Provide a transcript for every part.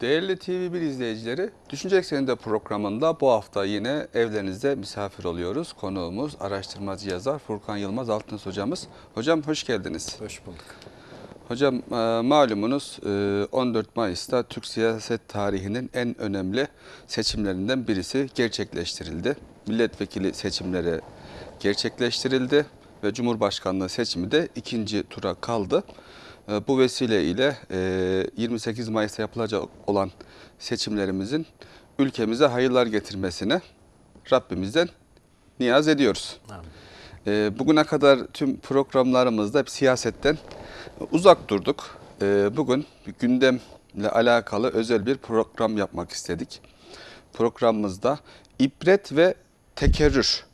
Değerli TV1 izleyicileri, Düşünce Ekseninde programında bu hafta yine evlerinizde misafir oluyoruz. Konuğumuz araştırmacı yazar Furkan Yılmaz Altınız hocamız. Hocam hoş geldiniz. Hoş bulduk. Hocam e, malumunuz 14 e, Mayıs'ta Türk siyaset tarihinin en önemli seçimlerinden birisi gerçekleştirildi. Milletvekili seçimleri gerçekleştirildi ve Cumhurbaşkanlığı seçimi de ikinci tura kaldı. Ee, bu vesile ile 28 e, Mayıs'ta yapılacak olan seçimlerimizin ülkemize hayırlar getirmesine Rabbimizden niyaz ediyoruz. Amin. Ee, bugüne kadar tüm programlarımızda hep siyasetten uzak durduk. Ee, bugün gündemle alakalı özel bir program yapmak istedik. Programımızda ibret ve tekerrür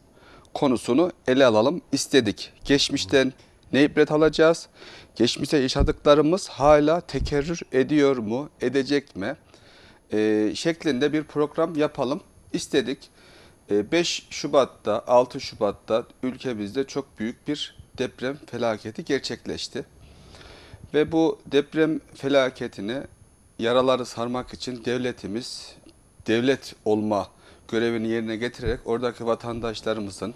konusunu ele alalım istedik. Geçmişten ne ibret alacağız? Geçmişte yaşadıklarımız hala tekerrür ediyor mu, edecek mi? E, şeklinde bir program yapalım istedik. E, 5 Şubat'ta, 6 Şubat'ta ülkemizde çok büyük bir deprem felaketi gerçekleşti. Ve bu deprem felaketini yaraları sarmak için devletimiz devlet olma görevini yerine getirerek oradaki vatandaşlarımızın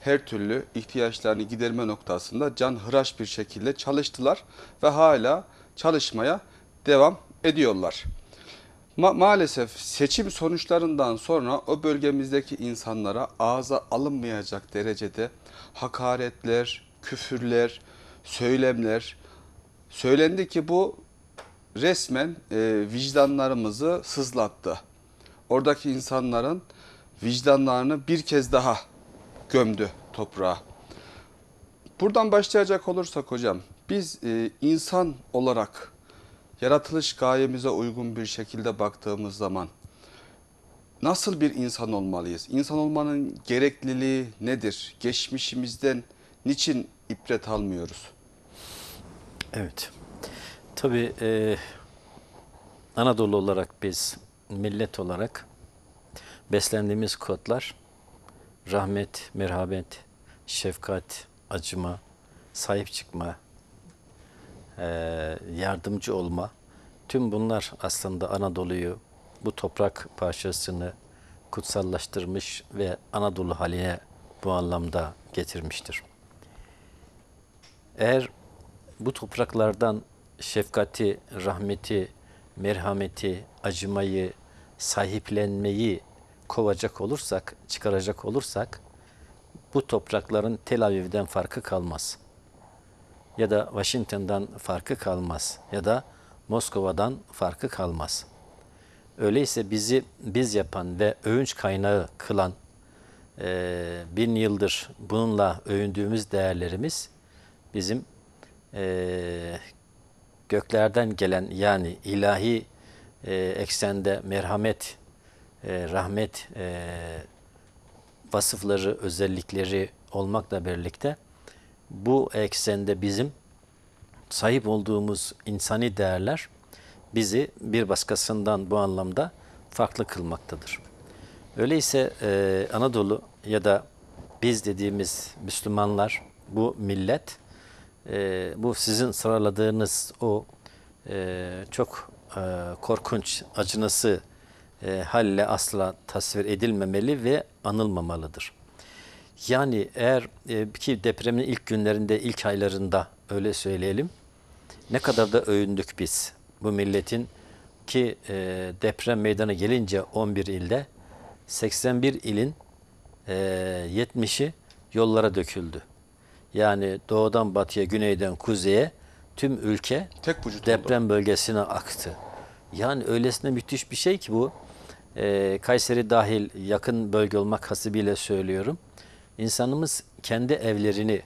her türlü ihtiyaçlarını giderme noktasında can hıraş bir şekilde çalıştılar ve hala çalışmaya devam ediyorlar. Ma maalesef seçim sonuçlarından sonra o bölgemizdeki insanlara ağza alınmayacak derecede hakaretler, küfürler, söylemler söylendi ki bu resmen e, vicdanlarımızı sızlattı. Oradaki insanların vicdanlarını bir kez daha gömdü toprağa. Buradan başlayacak olursak hocam biz e, insan olarak yaratılış gayemize uygun bir şekilde baktığımız zaman nasıl bir insan olmalıyız? İnsan olmanın gerekliliği nedir? Geçmişimizden niçin ibret almıyoruz? Evet. Tabii e, Anadolu olarak biz millet olarak beslendiğimiz kodlar rahmet, merhamet, şefkat, acıma, sahip çıkma, e, yardımcı olma. Tüm bunlar aslında Anadolu'yu, bu toprak parçasını kutsallaştırmış ve Anadolu haline bu anlamda getirmiştir. Eğer bu topraklardan şefkati, rahmeti, merhameti, acımayı, sahiplenmeyi kovacak olursak, çıkaracak olursak bu toprakların Tel Aviv'den farkı kalmaz. Ya da Washington'dan farkı kalmaz. Ya da Moskova'dan farkı kalmaz. Öyleyse bizi biz yapan ve övünç kaynağı kılan e, bin yıldır bununla övündüğümüz değerlerimiz bizim e, göklerden gelen yani ilahi e, eksende merhamet e, rahmet e, vasıfları, özellikleri olmakla birlikte bu eksende bizim sahip olduğumuz insani değerler bizi bir başkasından bu anlamda farklı kılmaktadır. Öyleyse e, Anadolu ya da biz dediğimiz Müslümanlar, bu millet, e, bu sizin sıraladığınız o e, çok e, korkunç, acınası e, halle asla tasvir edilmemeli ve anılmamalıdır. Yani eğer e, ki depremin ilk günlerinde, ilk aylarında öyle söyleyelim, ne kadar da övündük biz bu milletin ki e, deprem meydana gelince 11 ilde 81 ilin e, 70'i yollara döküldü. Yani doğudan batıya, güneyden kuzeye tüm ülke Tek deprem oldu. bölgesine aktı. Yani öylesine müthiş bir şey ki bu e, Kayseri dahil yakın bölge olmak hasibiyle söylüyorum. İnsanımız kendi evlerini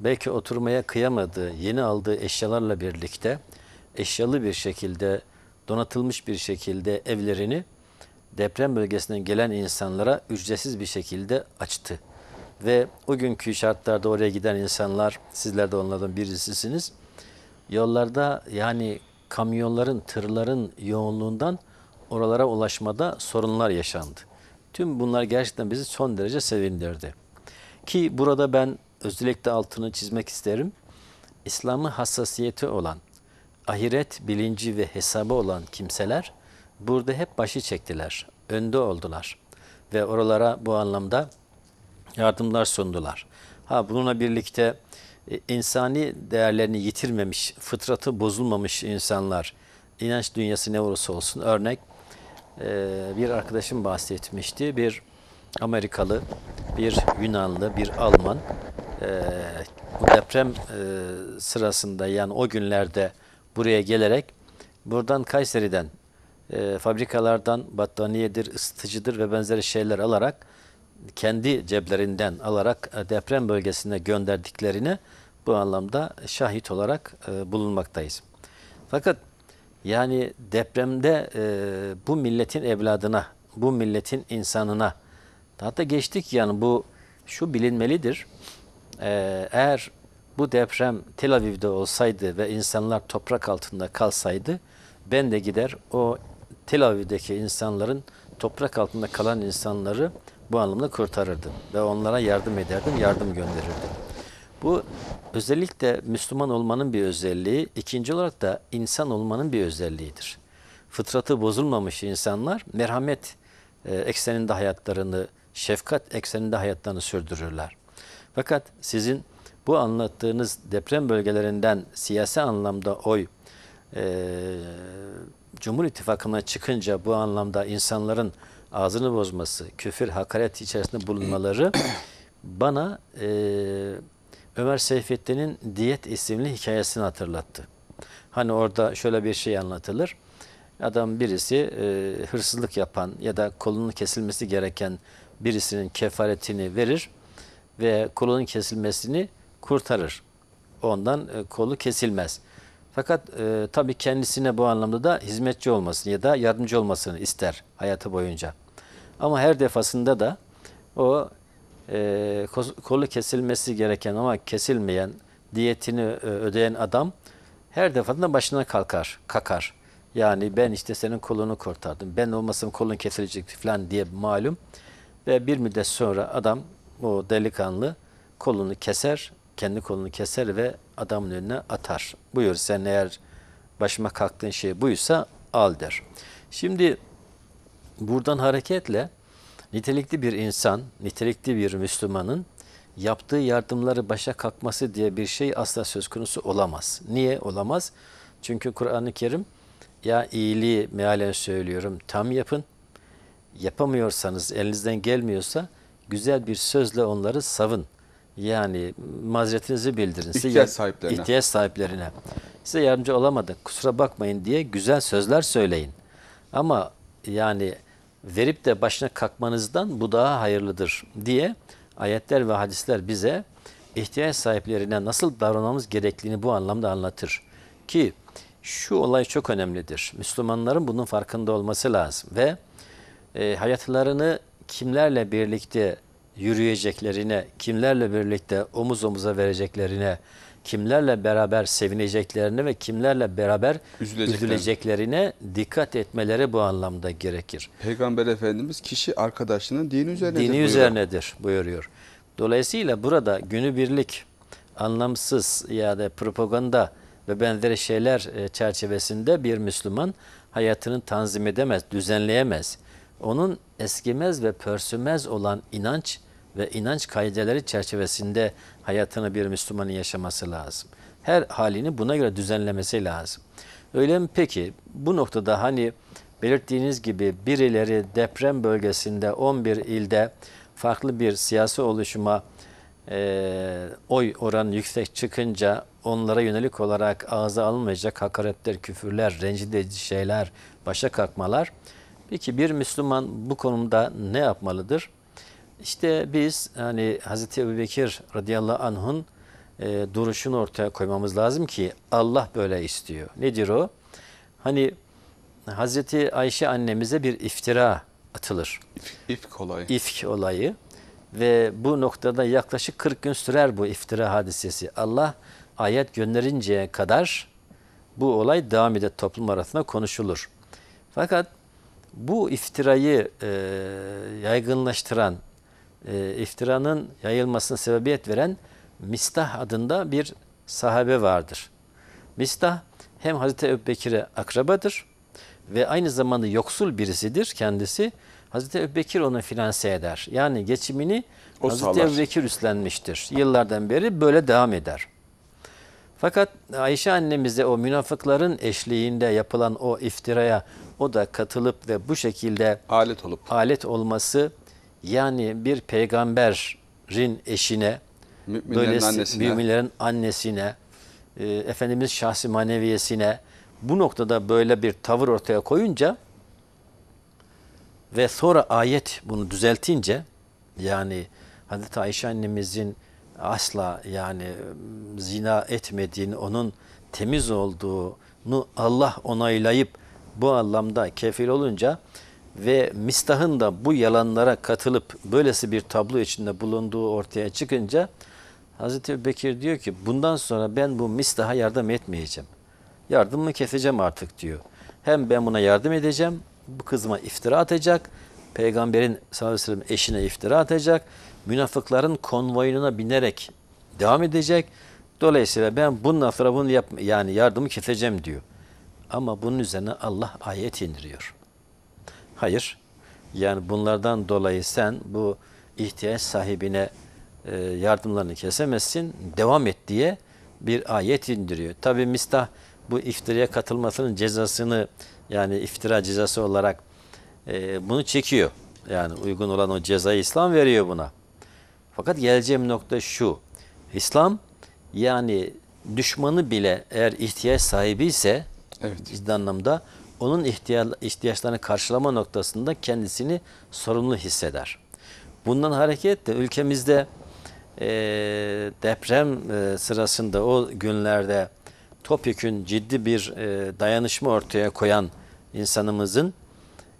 belki oturmaya kıyamadığı, yeni aldığı eşyalarla birlikte eşyalı bir şekilde, donatılmış bir şekilde evlerini deprem bölgesinden gelen insanlara ücretsiz bir şekilde açtı. Ve o günkü şartlarda oraya giden insanlar, sizler de onlardan birisisiniz. Yollarda yani kamyonların, tırların yoğunluğundan oralara ulaşmada sorunlar yaşandı. Tüm bunlar gerçekten bizi son derece sevindirdi. Ki burada ben özellikle altını çizmek isterim. İslam'ı hassasiyeti olan, ahiret bilinci ve hesabı olan kimseler burada hep başı çektiler, önde oldular ve oralara bu anlamda yardımlar sundular. Ha bununla birlikte e, insani değerlerini yitirmemiş, fıtratı bozulmamış insanlar, inanç dünyası ne olursa olsun örnek ee, bir arkadaşım bahsetmişti. Bir Amerikalı, bir Yunanlı, bir Alman ee, bu deprem e, sırasında yani o günlerde buraya gelerek buradan Kayseri'den e, fabrikalardan battaniyedir, ısıtıcıdır ve benzeri şeyler alarak kendi ceplerinden alarak e, deprem bölgesine gönderdiklerini bu anlamda şahit olarak bulunmaktayız. Fakat yani depremde e, bu milletin evladına, bu milletin insanına, hatta geçtik yani bu şu bilinmelidir. E, eğer bu deprem Tel Aviv'de olsaydı ve insanlar toprak altında kalsaydı, ben de gider o Tel Aviv'deki insanların toprak altında kalan insanları bu anlamda kurtarırdım ve onlara yardım ederdim, yardım gönderirdim. Bu özellikle Müslüman olmanın bir özelliği, ikinci olarak da insan olmanın bir özelliğidir. Fıtratı bozulmamış insanlar merhamet e, ekseninde hayatlarını, şefkat ekseninde hayatlarını sürdürürler. Fakat sizin bu anlattığınız deprem bölgelerinden siyasi anlamda oy e, Cumhur İttifakı'na çıkınca bu anlamda insanların ağzını bozması, küfür, hakaret içerisinde bulunmaları bana e, Ömer Seyfettin'in Diyet isimli hikayesini hatırlattı. Hani orada şöyle bir şey anlatılır. Adam birisi e, hırsızlık yapan ya da kolunun kesilmesi gereken birisinin kefaretini verir ve kolunun kesilmesini kurtarır. Ondan e, kolu kesilmez. Fakat e, tabii kendisine bu anlamda da hizmetçi olmasını ya da yardımcı olmasını ister hayatı boyunca. Ama her defasında da o e, kolu kesilmesi gereken ama kesilmeyen diyetini e, ödeyen adam her defasında başına kalkar, kakar. Yani ben işte senin kolunu kurtardım, ben olmasam kolun kesilecekti falan diye malum. Ve bir müddet sonra adam o delikanlı kolunu keser, kendi kolunu keser ve adamın önüne atar. Buyur sen eğer başıma kalktığın şey buysa al der. Şimdi buradan hareketle Nitelikli bir insan, nitelikli bir Müslümanın yaptığı yardımları başa kalkması diye bir şey asla söz konusu olamaz. Niye olamaz? Çünkü Kur'an-ı Kerim ya iyiliği mealen söylüyorum tam yapın. Yapamıyorsanız, elinizden gelmiyorsa güzel bir sözle onları savın. Yani mazeretinizi bildirin. İhtiyaç sahiplerine. İhtiyaç sahiplerine. Size yardımcı olamadık, kusura bakmayın diye güzel sözler söyleyin. Ama yani verip de başına kalkmanızdan bu daha hayırlıdır diye ayetler ve hadisler bize ihtiyaç sahiplerine nasıl davranmamız gerektiğini bu anlamda anlatır. Ki şu olay çok önemlidir. Müslümanların bunun farkında olması lazım ve e, hayatlarını kimlerle birlikte yürüyeceklerine, kimlerle birlikte omuz omuza vereceklerine, kimlerle beraber sevineceklerini ve kimlerle beraber üzüleceklerine dikkat etmeleri bu anlamda gerekir. Peygamber Efendimiz kişi arkadaşının dini üzerinedir. Dini buyuruyor. üzerinedir buyuruyor. Dolayısıyla burada günübirlik, anlamsız ya da propaganda ve benzeri şeyler e, çerçevesinde bir Müslüman hayatını tanzim edemez, düzenleyemez. Onun eskimez ve pörsümez olan inanç, ve inanç kaideleri çerçevesinde hayatını bir Müslümanın yaşaması lazım. Her halini buna göre düzenlemesi lazım. Öyle mi peki bu noktada hani belirttiğiniz gibi birileri deprem bölgesinde 11 ilde farklı bir siyasi oluşuma e, oy oran yüksek çıkınca onlara yönelik olarak ağza alınmayacak hakaretler, küfürler, rencide edici şeyler, başa kalkmalar. Peki bir Müslüman bu konumda ne yapmalıdır? İşte biz hani Hazreti Ebu Bekir radıyallahu anh'ın e, duruşunu ortaya koymamız lazım ki Allah böyle istiyor. Nedir o? Hani Hazreti Ayşe annemize bir iftira atılır. İfk olayı. İfk olayı ve bu noktada yaklaşık 40 gün sürer bu iftira hadisesi. Allah ayet gönderinceye kadar bu olay devam eder toplum arasında konuşulur. Fakat bu iftirayı e, yaygınlaştıran e, iftiranın yayılmasına sebebiyet veren Mistah adında bir sahabe vardır. Mistah hem Hazreti Ebu Bekir'e akrabadır ve aynı zamanda yoksul birisidir kendisi. Hazreti Ebu Bekir onu finanse eder. Yani geçimini o Hazreti sağlar. Ebu Bekir üstlenmiştir. Yıllardan beri böyle devam eder. Fakat Ayşe annemize o münafıkların eşliğinde yapılan o iftiraya o da katılıp ve bu şekilde alet olup alet olması yani bir peygamberin eşine, müminlerin annesine, müminlerin annesine e, Efendimiz şahsi maneviyesine bu noktada böyle bir tavır ortaya koyunca ve sonra ayet bunu düzeltince yani Hazreti Ayşe annemizin asla yani ıı, zina etmediğini, onun temiz olduğunu Allah onaylayıp bu anlamda kefil olunca ve Mistah'ın da bu yalanlara katılıp böylesi bir tablo içinde bulunduğu ortaya çıkınca Hazreti Bekir diyor ki bundan sonra ben bu Mistah'a yardım etmeyeceğim. Yardımımı keseceğim artık diyor. Hem ben buna yardım edeceğim, bu kızıma iftira atacak, peygamberin sallallahu aleyhi ve sellem eşine iftira atacak, münafıkların konvoyuna binerek devam edecek. Dolayısıyla ben bununla sonra bunu yap yani yardımı keseceğim diyor. Ama bunun üzerine Allah ayet indiriyor. Hayır. Yani bunlardan dolayı sen bu ihtiyaç sahibine e, yardımlarını kesemezsin. Devam et diye bir ayet indiriyor. Tabi Mistah bu iftiraya katılmasının cezasını yani iftira cezası olarak e, bunu çekiyor. Yani uygun olan o cezayı İslam veriyor buna. Fakat geleceğim nokta şu. İslam yani düşmanı bile eğer ihtiyaç sahibi ise evet. anlamda onun ihtiyaçlarını karşılama noktasında kendisini sorumlu hisseder. Bundan hareketle ülkemizde e, deprem e, sırasında o günlerde topyekün ciddi bir e, dayanışma ortaya koyan insanımızın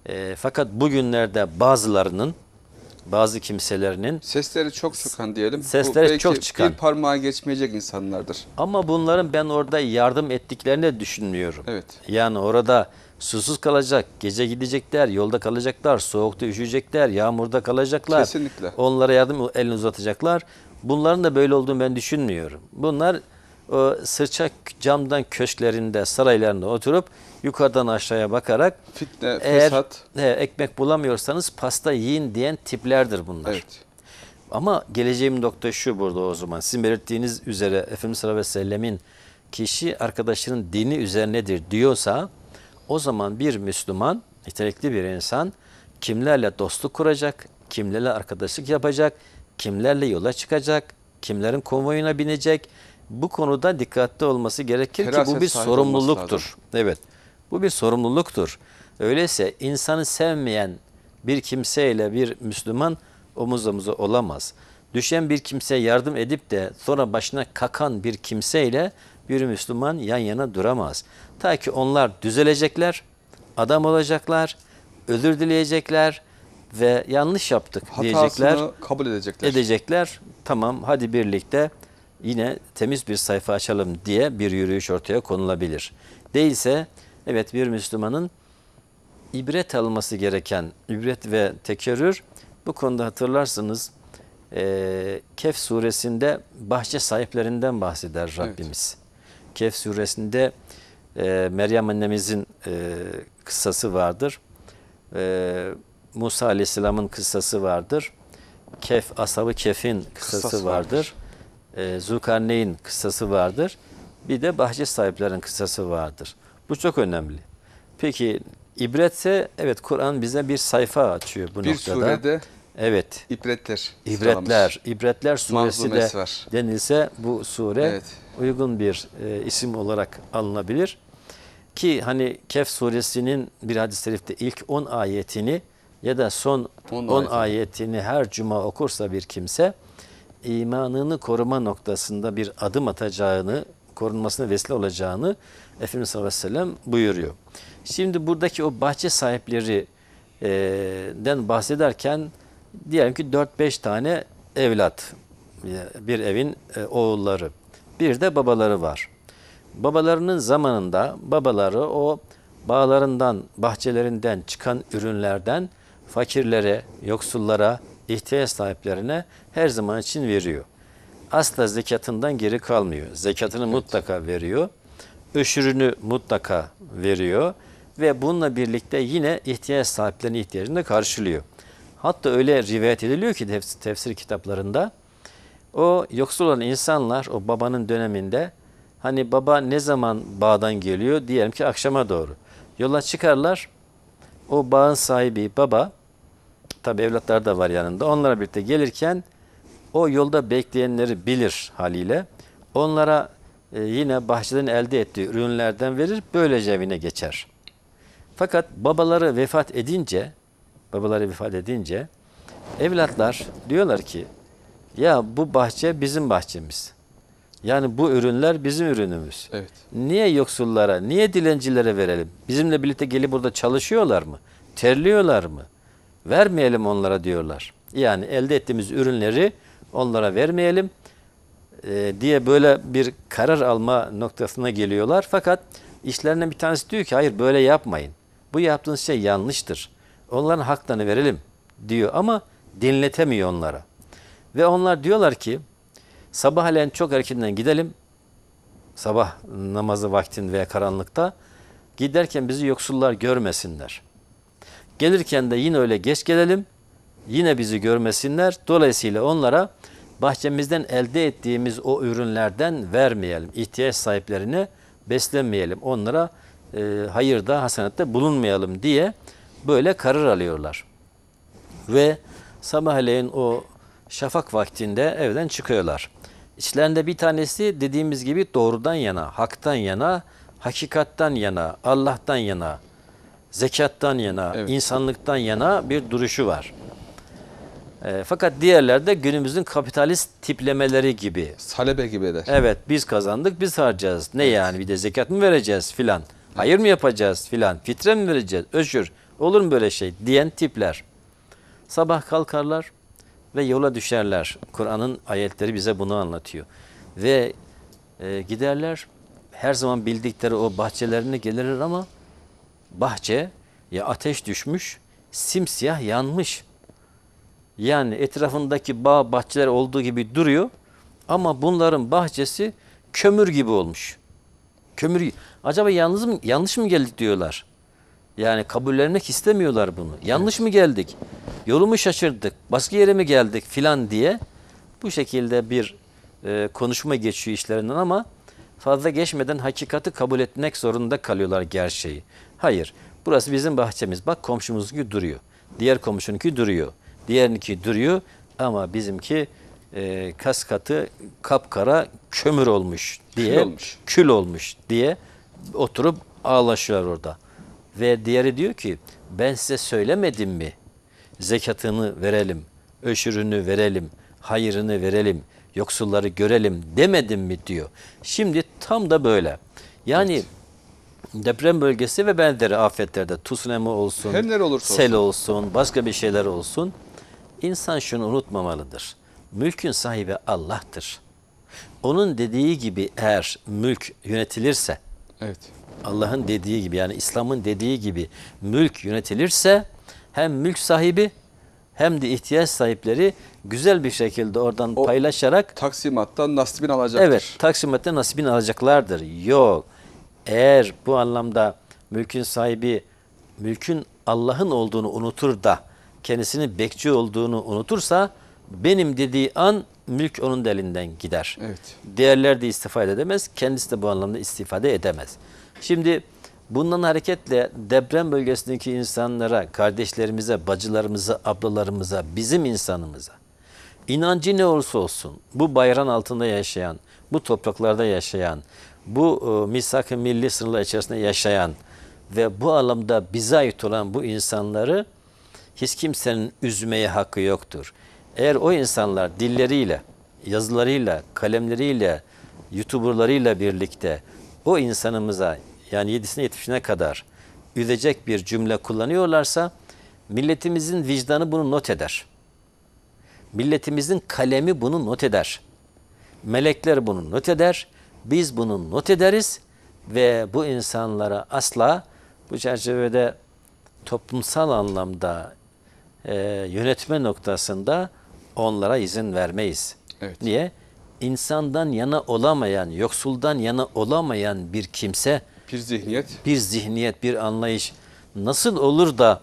e, fakat bugünlerde bazılarının bazı kimselerinin sesleri çok çıkan diyelim. Sesleri çok çıkan. Bir parmağa geçmeyecek insanlardır. Ama bunların ben orada yardım ettiklerini düşünmüyorum. Evet. Yani orada susuz kalacak, gece gidecekler, yolda kalacaklar, soğukta üşüyecekler, yağmurda kalacaklar. Kesinlikle. Onlara yardım elini uzatacaklar. Bunların da böyle olduğunu ben düşünmüyorum. Bunlar o sırça camdan köşklerinde, saraylarında oturup yukarıdan aşağıya bakarak Fitne, eğer fesat. ekmek bulamıyorsanız pasta yiyin diyen tiplerdir bunlar. Evet. Ama geleceğim nokta şu burada o zaman. Sizin belirttiğiniz üzere Efendimiz sallallahu aleyhi ve sellemin kişi arkadaşının dini üzerinedir diyorsa o zaman bir Müslüman, nitelikli bir insan kimlerle dostluk kuracak, kimlerle arkadaşlık yapacak, kimlerle yola çıkacak, kimlerin konvoyuna binecek. Bu konuda dikkatli olması gerekir Feraset ki bu bir sorumluluktur. Evet. Bu bir sorumluluktur. Öyleyse insanı sevmeyen bir kimseyle bir Müslüman omuz omuza olamaz. Düşen bir kimseye yardım edip de sonra başına kakan bir kimseyle bir Müslüman yan yana duramaz. Ta ki onlar düzelecekler, adam olacaklar, özür dileyecekler ve yanlış yaptık Hatasını diyecekler. kabul edecekler. Edecekler. Tamam hadi birlikte yine temiz bir sayfa açalım diye bir yürüyüş ortaya konulabilir. Değilse evet bir Müslümanın ibret alması gereken ibret ve tekerür, bu konuda hatırlarsınız e, Kehf suresinde bahçe sahiplerinden bahseder Rabbimiz. Kehf suresinde e, Meryem annemizin e, kıssası vardır. E, Musa aleyhisselamın kıssası vardır. Kef, asabı Kef'in kıssası, kıssası vardır. vardır. E, Zulkarneyn kıssası vardır. Bir de bahçe sahiplerinin kıssası vardır. Bu çok önemli. Peki ibretse evet Kur'an bize bir sayfa açıyor bu bir noktada. Bir surede Evet. ibretler. İbretler. İbretler suresi de var. denilse bu sure evet uygun bir e, isim olarak alınabilir. Ki hani Kehf suresinin bir hadis-i şerifte ilk 10 ayetini ya da son 10, ayetini. ayetini her cuma okursa bir kimse imanını koruma noktasında bir adım atacağını, korunmasına vesile olacağını Efendimiz sallallahu aleyhi ve sellem buyuruyor. Şimdi buradaki o bahçe sahiplerinden e, bahsederken diyelim ki 4-5 tane evlat bir evin e, oğulları bir de babaları var. Babalarının zamanında babaları o bağlarından, bahçelerinden çıkan ürünlerden fakirlere, yoksullara, ihtiyaç sahiplerine her zaman için veriyor. Asla zekatından geri kalmıyor. Zekatını evet. mutlaka veriyor. Öşürünü mutlaka veriyor ve bununla birlikte yine ihtiyaç sahiplerinin ihtiyacını karşılıyor. Hatta öyle rivayet ediliyor ki tefsir, tefsir kitaplarında o yoksul olan insanlar o babanın döneminde hani baba ne zaman bağdan geliyor? Diyelim ki akşama doğru. Yola çıkarlar. O bağın sahibi baba tabi evlatlar da var yanında. Onlara birlikte gelirken o yolda bekleyenleri bilir haliyle. Onlara e, yine bahçeden elde ettiği ürünlerden verir. Böylece evine geçer. Fakat babaları vefat edince babaları vefat edince evlatlar diyorlar ki ya bu bahçe bizim bahçemiz. Yani bu ürünler bizim ürünümüz. Evet. Niye yoksullara, niye dilencilere verelim? Bizimle birlikte gelip burada çalışıyorlar mı? Terliyorlar mı? Vermeyelim onlara diyorlar. Yani elde ettiğimiz ürünleri onlara vermeyelim e, diye böyle bir karar alma noktasına geliyorlar. Fakat işlerinden bir tanesi diyor ki hayır böyle yapmayın. Bu yaptığınız şey yanlıştır. Onların haklarını verelim diyor ama dinletemiyor onlara. Ve onlar diyorlar ki sabahleyin çok erkenden gidelim. Sabah namazı vaktin veya karanlıkta. Giderken bizi yoksullar görmesinler. Gelirken de yine öyle geç gelelim. Yine bizi görmesinler. Dolayısıyla onlara bahçemizden elde ettiğimiz o ürünlerden vermeyelim. İhtiyaç sahiplerini beslemeyelim. Onlara e, hayırda, hasenatta bulunmayalım diye böyle karar alıyorlar. Ve sabahleyin o şafak vaktinde evden çıkıyorlar. İçlerinde bir tanesi dediğimiz gibi doğrudan yana, haktan yana, hakikattan yana, Allah'tan yana, zekattan yana, evet. insanlıktan yana bir duruşu var. E, fakat diğerler de günümüzün kapitalist tiplemeleri gibi. Salebe gibiler. Evet biz kazandık biz harcayacağız. Ne evet. yani bir de zekat mı vereceğiz filan. Hayır mı yapacağız filan. Fitre mi vereceğiz? Özür? Olur mu böyle şey diyen tipler. Sabah kalkarlar ve yola düşerler. Kur'an'ın ayetleri bize bunu anlatıyor. Ve e, giderler her zaman bildikleri o bahçelerine gelirler ama bahçe ya ateş düşmüş, simsiyah yanmış. Yani etrafındaki bağ bahçeler olduğu gibi duruyor ama bunların bahçesi kömür gibi olmuş. Kömür. Acaba yalnız mı yanlış mı geldik diyorlar. Yani kabullenmek istemiyorlar bunu. Yanlış evet. mı geldik? Yolumu şaşırdık? Başka yere mi geldik filan diye bu şekilde bir e, konuşma geçiyor işlerinden ama fazla geçmeden hakikati kabul etmek zorunda kalıyorlar gerçeği. Hayır. Burası bizim bahçemiz. Bak komşumuzinki duruyor. Diğer komşununki duruyor. Diğerinki duruyor ama bizimki e, kas katı kapkara kömür olmuş diye kül olmuş, kül olmuş diye oturup ağlaşıyor orada. Ve diğeri diyor ki ben size söylemedim mi? Zekatını verelim, öşürünü verelim, hayırını verelim, yoksulları görelim demedim mi diyor. Şimdi tam da böyle. Yani evet deprem bölgesi ve benzeri afetlerde tsunami olsun, Her olursa sel olsun. olsun, başka bir şeyler olsun. İnsan şunu unutmamalıdır. Mülkün sahibi Allah'tır. Onun dediği gibi eğer mülk yönetilirse, Evet. Allah'ın dediği gibi yani İslam'ın dediği gibi mülk yönetilirse hem mülk sahibi hem de ihtiyaç sahipleri güzel bir şekilde oradan o, paylaşarak taksimattan nasibini alacaktır. Evet, taksimattan nasibini alacaklardır. Yok. Eğer bu anlamda mülkün sahibi mülkün Allah'ın olduğunu unutur da kendisinin bekçi olduğunu unutursa benim dediği an mülk onun delinden gider. Evet. Diğerler de istifade edemez. Kendisi de bu anlamda istifade edemez. Şimdi bundan hareketle deprem bölgesindeki insanlara, kardeşlerimize, bacılarımıza, ablalarımıza, bizim insanımıza inancı ne olursa olsun bu bayrağın altında yaşayan, bu topraklarda yaşayan, bu e, misak-ı milli sınırlar içerisinde yaşayan ve bu alımda bize ait olan bu insanları hiç kimsenin üzmeye hakkı yoktur. Eğer o insanlar dilleriyle, yazılarıyla, kalemleriyle, youtuberlarıyla birlikte o insanımıza yani yedisine yetmişine kadar üzecek bir cümle kullanıyorlarsa milletimizin vicdanı bunu not eder. Milletimizin kalemi bunu not eder. Melekler bunu not eder. Biz bunu not ederiz ve bu insanlara asla bu çerçevede toplumsal anlamda e, yönetme noktasında onlara izin vermeyiz. Evet. Niye? İnsandan yana olamayan, yoksuldan yana olamayan bir kimse, bir zihniyet, bir zihniyet, bir anlayış nasıl olur da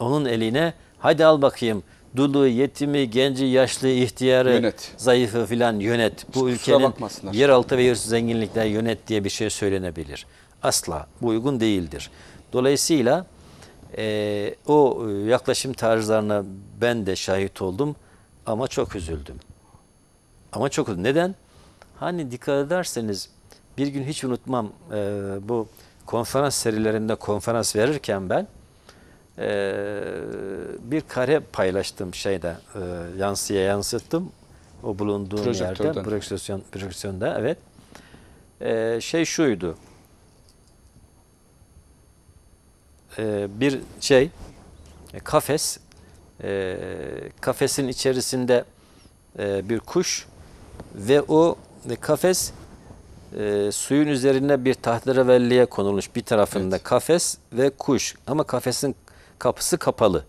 onun eline hadi al bakayım dulu, yetimi, genci, yaşlı, ihtiyarı, yönet. zayıfı filan yönet. Bu Hiç ülkenin yeraltı ve yersiz zenginlikler yönet diye bir şey söylenebilir. Asla. Bu uygun değildir. Dolayısıyla e, o yaklaşım tarzlarına ben de şahit oldum. Ama çok üzüldüm. Ama çok üzüldüm. Neden? Hani dikkat ederseniz bir gün hiç unutmam e, bu konferans serilerinde konferans verirken ben e, bir kare paylaştım şeyde e, yansıya yansıttım o bulunduğum yerde projeksiyon, projeksiyonda evet e, şey şuydu e, bir şey e, kafes e, kafesin içerisinde e, bir kuş ve o e, kafes e, suyun üzerine bir tahterevelliye konulmuş bir tarafında evet. kafes ve kuş ama kafesin kapısı kapalı.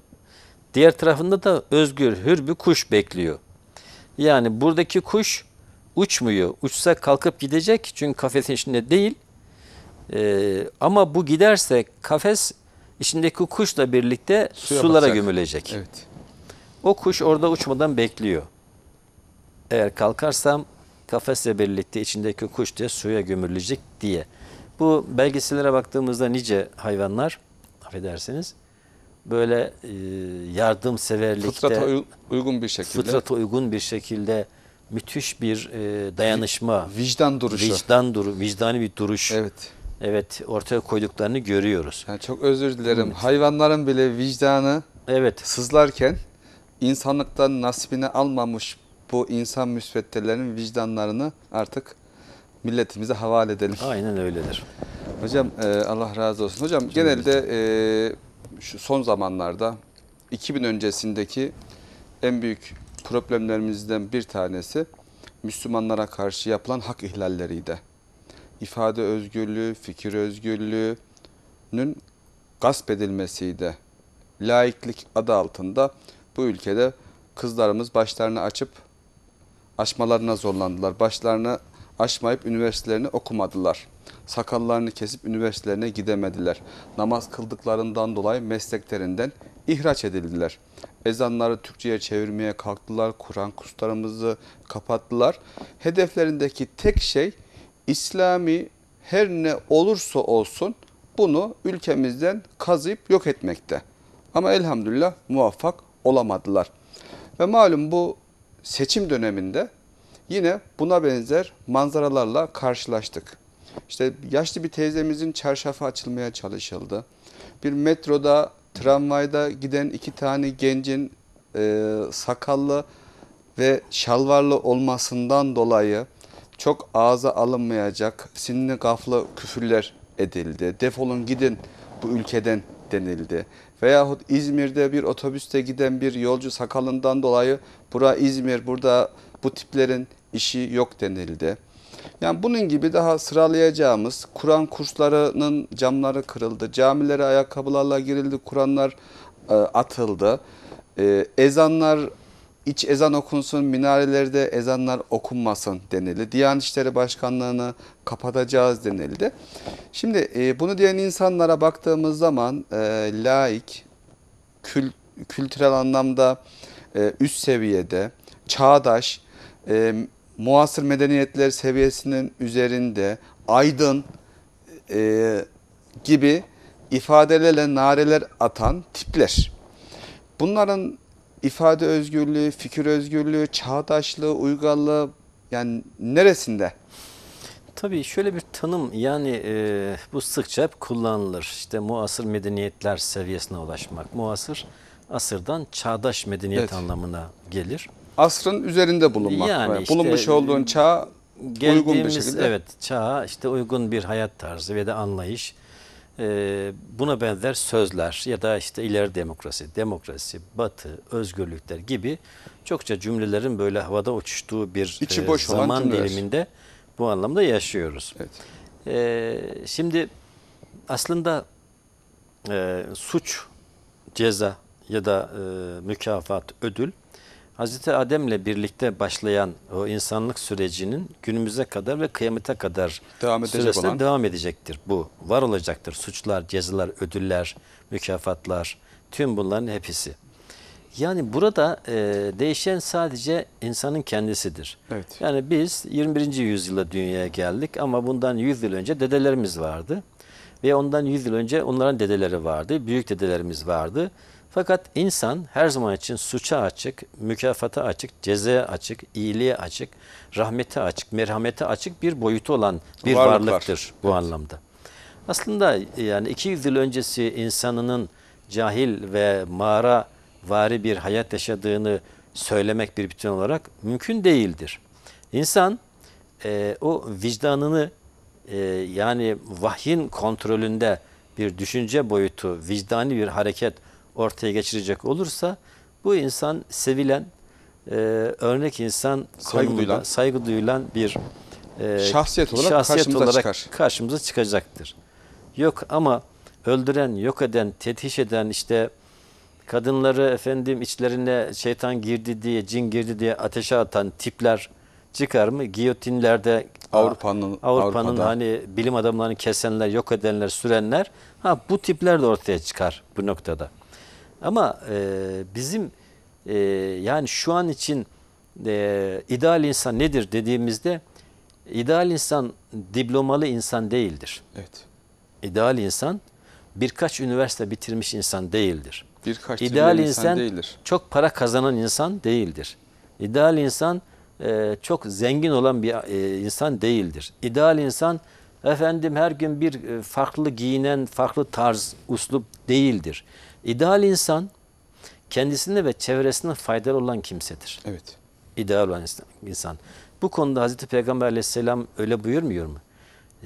Diğer tarafında da özgür hür bir kuş bekliyor. Yani buradaki kuş uçmuyor. Uçsa kalkıp gidecek çünkü kafesin içinde değil. Ee, ama bu giderse kafes içindeki kuşla birlikte Suya sulara batacak. gömülecek. Evet. O kuş orada uçmadan bekliyor. Eğer kalkarsam kafesle birlikte içindeki kuş diye suya gömülecek diye. Bu belgesellere baktığımızda nice hayvanlar affedersiniz böyle e, yardımseverlikte fıtrata uygun bir şekilde fıtrata uygun bir şekilde müthiş bir e, dayanışma vicdan duruşu vicdan duru vicdani bir duruş evet evet ortaya koyduklarını görüyoruz. Yani çok özür dilerim. Evet. Hayvanların bile vicdanı evet sızlarken insanlıktan nasibini almamış bu insan müsveddelerinin vicdanlarını artık milletimize havale edelim. Aynen öyledir. Hocam e, Allah razı olsun. Hocam Cümle genelde e, şu son zamanlarda 2000 öncesindeki en büyük problemlerimizden bir tanesi Müslümanlara karşı yapılan hak ihlalleriydi ifade özgürlüğü, fikir özgürlüğünün gasp edilmesiydi. laiklik adı altında bu ülkede kızlarımız başlarını açıp açmalarına zorlandılar. Başlarını açmayıp üniversitelerini okumadılar. Sakallarını kesip üniversitelerine gidemediler. Namaz kıldıklarından dolayı mesleklerinden ihraç edildiler. Ezanları Türkçe'ye çevirmeye kalktılar. Kur'an kurslarımızı kapattılar. Hedeflerindeki tek şey İslami her ne olursa olsun bunu ülkemizden kazıyıp yok etmekte. Ama elhamdülillah muvaffak olamadılar. Ve malum bu seçim döneminde yine buna benzer manzaralarla karşılaştık. İşte yaşlı bir teyzemizin çarşafı açılmaya çalışıldı. Bir metroda, tramvayda giden iki tane gencin e, sakallı ve şalvarlı olmasından dolayı çok ağza alınmayacak sinli gaflı küfürler edildi. Defolun gidin bu ülkeden denildi. Veyahut İzmir'de bir otobüste giden bir yolcu sakalından dolayı bura İzmir burada bu tiplerin işi yok denildi. Yani bunun gibi daha sıralayacağımız Kur'an kurslarının camları kırıldı, camilere ayakkabılarla girildi, Kur'anlar e, atıldı, e, ezanlar iç ezan okunsun, minarelerde ezanlar okunmasın denildi. Diyanet İşleri Başkanlığı'nı kapatacağız denildi. Şimdi e, bunu diyen insanlara baktığımız zaman e, laik, kül, kültürel anlamda e, üst seviyede, çağdaş, e, muasır medeniyetler seviyesinin üzerinde, aydın e, gibi ifadelerle nareler atan tipler. Bunların ifade özgürlüğü, fikir özgürlüğü, çağdaşlığı, uygarlığı yani neresinde? Tabii şöyle bir tanım yani e, bu sıkça hep kullanılır. İşte muasır medeniyetler seviyesine ulaşmak. Muasır asırdan çağdaş medeniyet evet. anlamına gelir. Asrın üzerinde bulunmak. Yani Işte, Bulunmuş olduğun çağ uygun bir şekilde. Evet çağa işte uygun bir hayat tarzı ve de anlayış e, buna benzer sözler ya da işte ileri demokrasi, demokrasi, batı, özgürlükler gibi çokça cümlelerin böyle havada uçuştuğu bir İçi e, boş e, zaman diliminde bu anlamda yaşıyoruz. Evet. E, şimdi aslında e, suç, ceza ya da e, mükafat, ödül Hazreti ile birlikte başlayan o insanlık sürecinin günümüze kadar ve kıyamete kadar devam süresine olan. devam edecektir bu. Var olacaktır. Suçlar, cezalar, ödüller, mükafatlar, tüm bunların hepsi. Yani burada e, değişen sadece insanın kendisidir. Evet. Yani biz 21. yüzyıla dünyaya geldik ama bundan 100 yıl önce dedelerimiz vardı. Ve ondan 100 yıl önce onların dedeleri vardı, büyük dedelerimiz vardı. Fakat insan her zaman için suça açık, mükafata açık, cezaya açık, iyiliğe açık, rahmete açık, merhamete açık bir boyutu olan bir Varlıklar. varlıktır bu evet. anlamda. Aslında yani 200 yıl öncesi insanının cahil ve mağara vari bir hayat yaşadığını söylemek bir bütün olarak mümkün değildir. İnsan e, o vicdanını e, yani vahyin kontrolünde bir düşünce boyutu, vicdani bir hareket ortaya geçirecek olursa bu insan sevilen, e, örnek insan saygı duyulan, saygı duyulan bir e, şahsiyet olarak, şahsiyet karşımıza, olarak çıkar. karşımıza çıkacaktır. Yok ama öldüren, yok eden, tetiş eden işte kadınları efendim içlerine şeytan girdi diye, cin girdi diye ateşe atan tipler çıkar mı? Giyotinlerde Avrupa'nın Avrupa'nın Avrupa'da. hani bilim adamlarını kesenler, yok edenler, sürenler ha bu tipler de ortaya çıkar bu noktada. Ama e, bizim e, yani şu an için e, ideal insan nedir dediğimizde ideal insan diplomalı insan değildir. Evet. İdeal insan birkaç üniversite bitirmiş insan değildir. Birkaç İdeal insan, insan değildir. çok para kazanan insan değildir. İdeal insan e, çok zengin olan bir e, insan değildir. İdeal insan efendim her gün bir e, farklı giyinen, farklı tarz, uslup değildir. İdeal insan kendisine ve çevresine faydalı olan kimsedir. Evet. İdeal olan insan. Bu konuda Hazreti Peygamber aleyhisselam öyle buyurmuyor mu?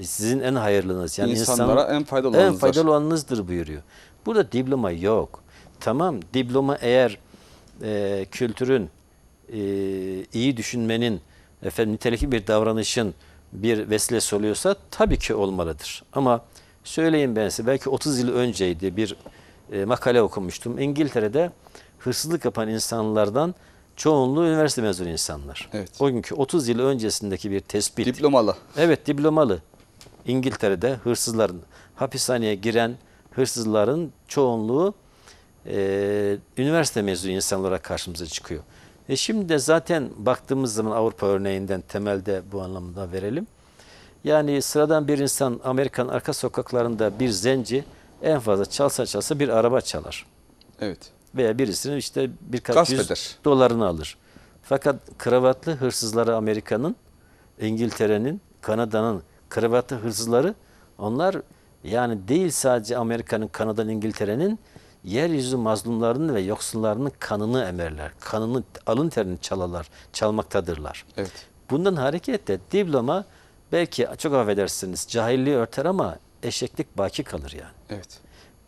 Sizin en hayırlınız yani insanlara en faydalı olanınızdır. En faydalı olanınızdır buyuruyor. Burada diploma yok. Tamam diploma eğer e, kültürün, e, iyi düşünmenin, efendim nitelikli bir davranışın bir vesilesi oluyorsa tabii ki olmalıdır. Ama söyleyin ben size belki 30 yıl önceydi bir e, makale okumuştum. İngiltere'de hırsızlık yapan insanlardan çoğunluğu üniversite mezunu insanlar. Evet. O günkü 30 yıl öncesindeki bir tespit. Diplomalı. Evet diplomalı. İngiltere'de hırsızların hapishaneye giren hırsızların çoğunluğu e, üniversite mezunu insanlara karşımıza çıkıyor. E şimdi de zaten baktığımız zaman Avrupa örneğinden temelde bu anlamda verelim. Yani sıradan bir insan Amerikan arka sokaklarında bir zenci en fazla çalsa çalsa bir araba çalar. Evet. Veya birisinin işte birkaç Gasp yüz eder. dolarını alır. Fakat kravatlı hırsızları Amerika'nın, İngiltere'nin, Kanada'nın kravatlı hırsızları onlar yani değil sadece Amerika'nın, Kanada'nın, İngiltere'nin yeryüzü mazlumlarının ve yoksullarının kanını emerler. Kanını, alın terini çalarlar, çalmaktadırlar. Evet. Bundan hareketle diploma belki çok affedersiniz cahilliği örter ama eşeklik baki kalır yani. Evet.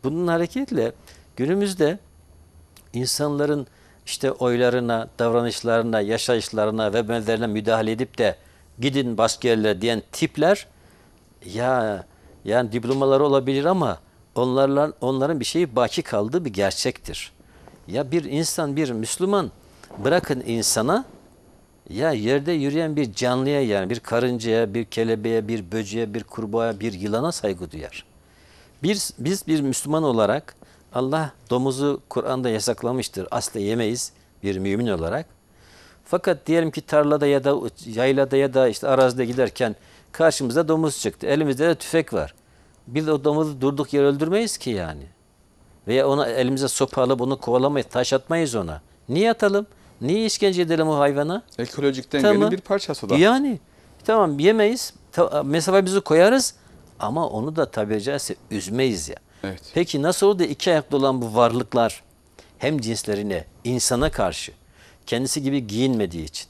Bunun hareketle günümüzde insanların işte oylarına, davranışlarına, yaşayışlarına ve benlerine müdahale edip de gidin başka diyen tipler ya yani diplomaları olabilir ama onlarla onların bir şeyi baki kaldığı bir gerçektir. Ya bir insan, bir Müslüman bırakın insana ya yerde yürüyen bir canlıya yani bir karıncaya, bir kelebeğe, bir böceğe, bir kurbağaya, bir yılana saygı duyar. Biz, biz bir Müslüman olarak Allah domuzu Kur'an'da yasaklamıştır. Asla yemeyiz bir mümin olarak. Fakat diyelim ki tarlada ya da yaylada ya da işte arazide giderken karşımıza domuz çıktı. Elimizde de tüfek var. Biz o domuzu durduk yere öldürmeyiz ki yani. Veya ona elimize sopa alıp onu kovalamayız, taş atmayız ona. Niye atalım? Niye işkence edelim o hayvana? Ekolojik dengenin tamam. bir parçası da. Yani tamam yemeyiz, ta mesafe bizi koyarız ama onu da tabiri caizse üzmeyiz ya. Evet. Peki nasıl olur da iki ayaklı olan bu varlıklar hem cinslerine, insana karşı kendisi gibi giyinmediği için,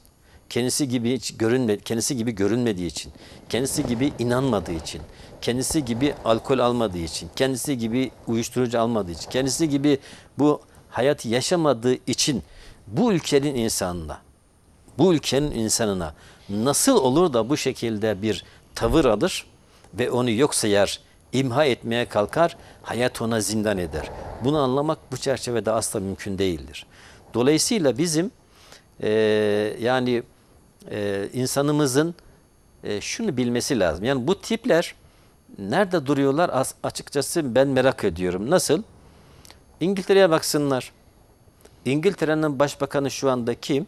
kendisi gibi hiç görünme, kendisi gibi görünmediği için, kendisi gibi inanmadığı için, kendisi gibi alkol almadığı için, kendisi gibi uyuşturucu almadığı için, kendisi gibi bu hayatı yaşamadığı için bu ülkenin insanına, bu ülkenin insanına nasıl olur da bu şekilde bir tavır alır ve onu yok sayar, imha etmeye kalkar, hayat ona zindan eder. Bunu anlamak bu çerçevede asla mümkün değildir. Dolayısıyla bizim e, yani e, insanımızın e, şunu bilmesi lazım. Yani bu tipler nerede duruyorlar As açıkçası ben merak ediyorum. Nasıl? İngiltere'ye baksınlar. İngiltere'nin başbakanı şu anda kim?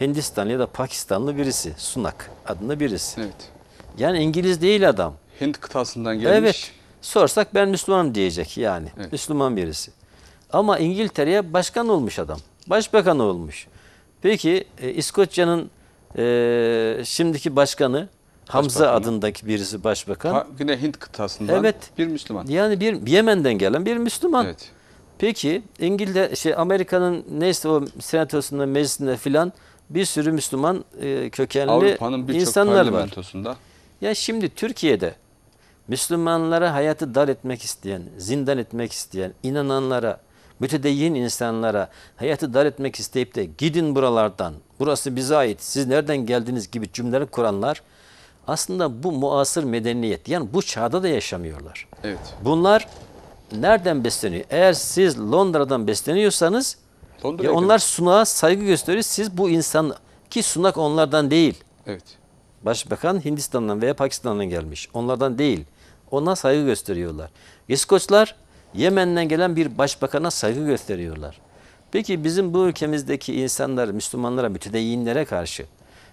Hindistanlı ya da Pakistanlı birisi. Sunak adında birisi. Evet. Yani İngiliz değil adam. Hint kıtasından gelmiş. Evet. Sorsak ben Müslümanım diyecek yani. Evet. Müslüman birisi. Ama İngiltere'ye başkan olmuş adam. Başbakan olmuş. Peki e, İskoçya'nın e, şimdiki başkanı Hamza başbakan. adındaki birisi başbakan. Ha, yine Hint kıtasından evet. bir Müslüman. Yani bir Yemen'den gelen bir Müslüman. Evet. Peki İngiltere, şey Amerika'nın neyse o senatosunda, meclisinde filan bir sürü Müslüman e, kökenli insanlar var. Ya şimdi Türkiye'de Müslümanlara hayatı dar etmek isteyen, zindan etmek isteyen, inananlara, mütedeyyin insanlara hayatı dar etmek isteyip de gidin buralardan, burası bize ait, siz nereden geldiniz gibi cümleler kuranlar aslında bu muasır medeniyet yani bu çağda da yaşamıyorlar. Evet. Bunlar nereden besleniyor? Eğer siz Londra'dan besleniyorsanız Londra'ya ya e, onlar sunağa saygı gösteriyor. Siz bu insan ki sunak onlardan değil. Evet. Başbakan Hindistan'dan veya Pakistan'dan gelmiş. Onlardan değil. Ona saygı gösteriyorlar. İskoçlar Yemen'den gelen bir başbakana saygı gösteriyorlar. Peki bizim bu ülkemizdeki insanlar, Müslümanlara, mütedeyinlere karşı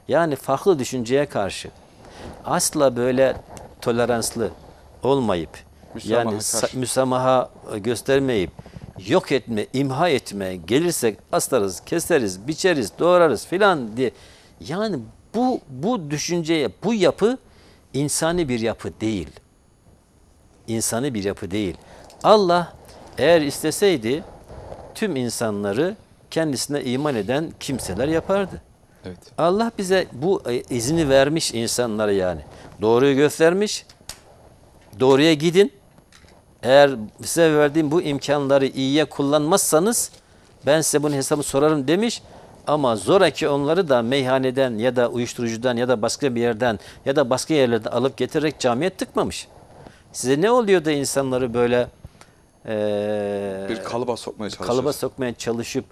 yani farklı düşünceye karşı asla böyle toleranslı olmayıp Müsamaha yani karşı. müsamaha e, göstermeyip yok etme, imha etme, gelirsek aslarız, keseriz, biçeriz, doğrarız filan diye. Yani bu bu düşünceye, bu yapı insani bir yapı değil. İnsani bir yapı değil. Allah eğer isteseydi tüm insanları kendisine iman eden kimseler yapardı. Evet. Allah bize bu e, izini vermiş insanlara yani. Doğruyu göstermiş. Doğruya gidin eğer size verdiğim bu imkanları iyiye kullanmazsanız ben size bunun hesabını sorarım demiş. Ama zoraki onları da meyhaneden ya da uyuşturucudan ya da başka bir yerden ya da başka yerlerden alıp getirerek camiye tıkmamış. Size ne oluyor da insanları böyle e, bir kalıba sokmaya Kalıba sokmaya çalışıp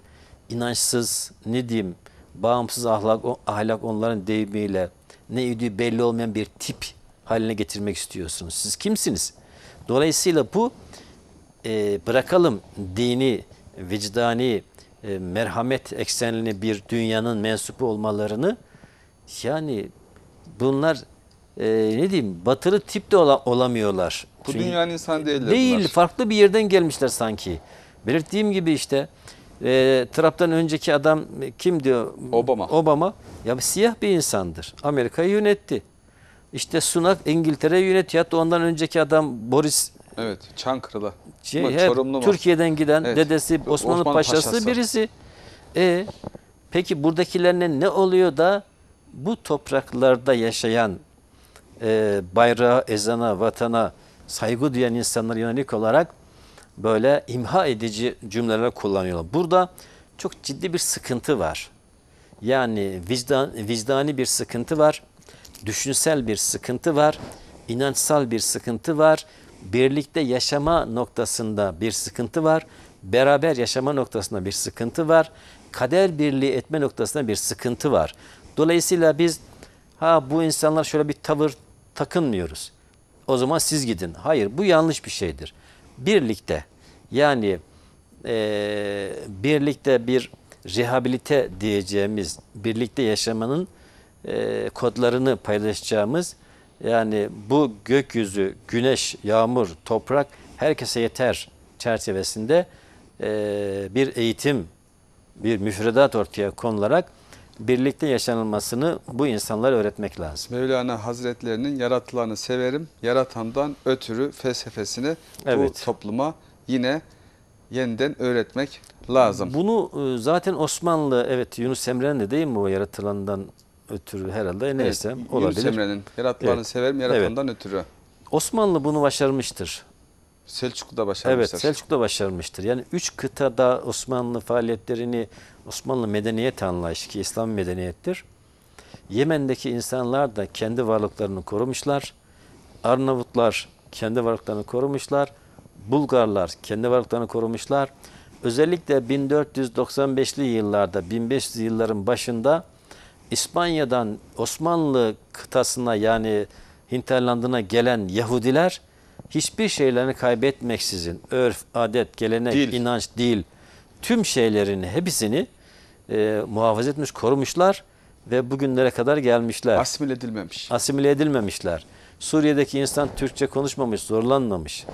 inançsız ne diyeyim bağımsız ahlak, ahlak onların deyimiyle ne idüğü belli olmayan bir tip haline getirmek istiyorsunuz. Siz kimsiniz? Dolayısıyla bu e, bırakalım dini, vicdani, e, merhamet eksenli bir dünyanın mensubu olmalarını yani bunlar e, ne diyeyim batılı tip de ola, olamıyorlar. Bu Çünkü, dünyanın insan e, değiller. Değil bunlar. farklı bir yerden gelmişler sanki. Belirttiğim gibi işte e, Trump'tan önceki adam e, kim diyor? Obama. Obama ya siyah bir insandır. Amerika'yı yönetti. İşte Sunak İngiltere yönetiyor. ya ondan önceki adam Boris Evet Çankırı'da. Şey, Türkiye'den giden evet. dedesi Osmanlı, Osmanlı Paşası, Paşası birisi. E, peki buradakilerine ne oluyor da bu topraklarda yaşayan e, bayrağa, ezana, vatana saygı duyan insanlar yönelik olarak böyle imha edici cümleler kullanıyorlar. Burada çok ciddi bir sıkıntı var. Yani vicdan, vicdani bir sıkıntı var düşünsel bir sıkıntı var, inançsal bir sıkıntı var, birlikte yaşama noktasında bir sıkıntı var, beraber yaşama noktasında bir sıkıntı var, kader birliği etme noktasında bir sıkıntı var. Dolayısıyla biz ha bu insanlar şöyle bir tavır takınmıyoruz. O zaman siz gidin. Hayır bu yanlış bir şeydir. Birlikte yani e, birlikte bir rehabilite diyeceğimiz birlikte yaşamanın e, kodlarını paylaşacağımız yani bu gökyüzü, güneş, yağmur, toprak herkese yeter çerçevesinde e, bir eğitim, bir müfredat ortaya konularak birlikte yaşanılmasını bu insanlara öğretmek lazım. Mevlana Hazretlerinin yaratılanı severim, yaratandan ötürü felsefesini evet. bu topluma yine yeniden öğretmek lazım. Bunu e, zaten Osmanlı, evet Yunus Emre'nin de değil mi o yaratılandan ötürü herhalde neyse evet, olabilir. Yunus Emre'nin yaratmanı evet. severim yaratandan evet. ötürü. Osmanlı bunu başarmıştır. Selçuklu da başarmıştır. Evet Selçuklu da başarmıştır. Yani üç kıtada Osmanlı faaliyetlerini Osmanlı medeniyet anlayışı ki İslam medeniyettir. Yemen'deki insanlar da kendi varlıklarını korumuşlar. Arnavutlar kendi varlıklarını korumuşlar. Bulgarlar kendi varlıklarını korumuşlar. Özellikle 1495'li yıllarda 1500 yılların başında İspanya'dan Osmanlı kıtasına yani hinterlandına gelen Yahudiler hiçbir şeylerini kaybetmeksizin örf, adet, gelenek, dil. inanç, dil tüm şeylerini hepsini e, muhafaza etmiş, korumuşlar ve bugünlere kadar gelmişler. Asimile edilmemiş. Asimile edilmemişler. Suriye'deki insan Türkçe konuşmamış, zorlanmamış.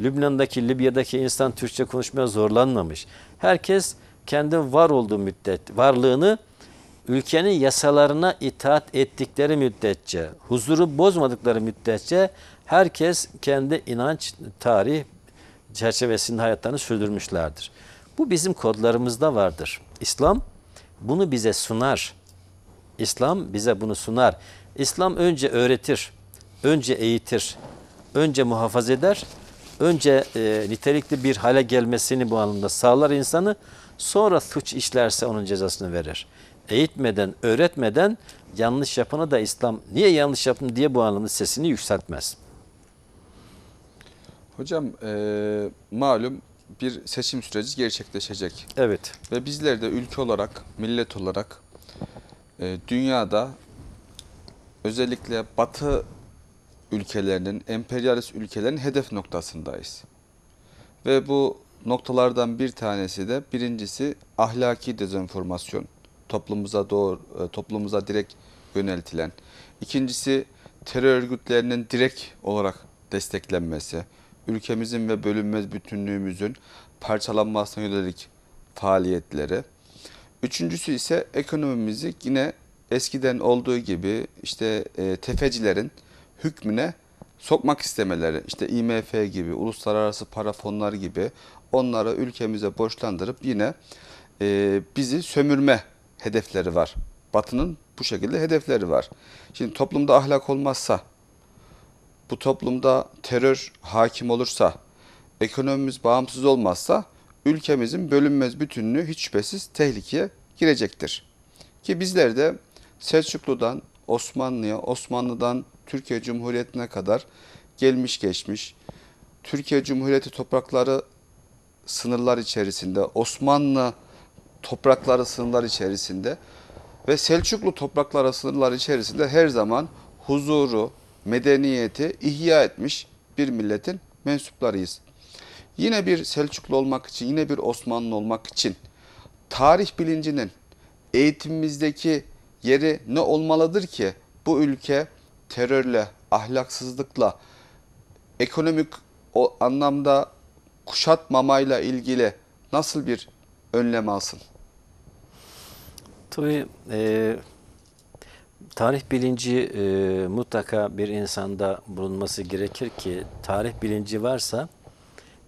Lübnan'daki, Libya'daki insan Türkçe konuşmaya zorlanmamış. Herkes kendi var olduğu müddet varlığını ülkenin yasalarına itaat ettikleri müddetçe, huzuru bozmadıkları müddetçe herkes kendi inanç, tarih çerçevesinde hayatlarını sürdürmüşlerdir. Bu bizim kodlarımızda vardır. İslam bunu bize sunar. İslam bize bunu sunar. İslam önce öğretir, önce eğitir, önce muhafaza eder, önce e, nitelikli bir hale gelmesini bu anlamda sağlar insanı. Sonra suç işlerse onun cezasını verir eğitmeden, öğretmeden yanlış yapana da İslam niye yanlış yaptın diye bu anlamda sesini yükseltmez. Hocam e, malum bir seçim süreci gerçekleşecek. Evet. Ve bizler de ülke olarak, millet olarak e, dünyada özellikle batı ülkelerinin, emperyalist ülkelerin hedef noktasındayız. Ve bu noktalardan bir tanesi de birincisi ahlaki dezenformasyon toplumumuza doğru e, toplumumuza direkt yöneltilen. İkincisi terör örgütlerinin direkt olarak desteklenmesi, ülkemizin ve bölünmez bütünlüğümüzün parçalanmasına yönelik faaliyetleri. Üçüncüsü ise ekonomimizi yine eskiden olduğu gibi işte e, tefecilerin hükmüne sokmak istemeleri. işte IMF gibi, uluslararası para fonları gibi onları ülkemize borçlandırıp yine e, bizi sömürme hedefleri var. Batının bu şekilde hedefleri var. Şimdi toplumda ahlak olmazsa, bu toplumda terör hakim olursa, ekonomimiz bağımsız olmazsa ülkemizin bölünmez bütünlüğü hiç şüphesiz tehlikeye girecektir. Ki bizler de Selçuklu'dan Osmanlı'ya, Osmanlı'dan Türkiye Cumhuriyeti'ne kadar gelmiş geçmiş, Türkiye Cumhuriyeti toprakları sınırlar içerisinde Osmanlı toprakları sınırlar içerisinde ve Selçuklu toprakları sınırlar içerisinde her zaman huzuru, medeniyeti ihya etmiş bir milletin mensuplarıyız. Yine bir Selçuklu olmak için, yine bir Osmanlı olmak için tarih bilincinin eğitimimizdeki yeri ne olmalıdır ki bu ülke terörle, ahlaksızlıkla, ekonomik o anlamda kuşatmamayla ilgili nasıl bir önlem alsın? Tabii e, tarih bilinci e, mutlaka bir insanda bulunması gerekir ki tarih bilinci varsa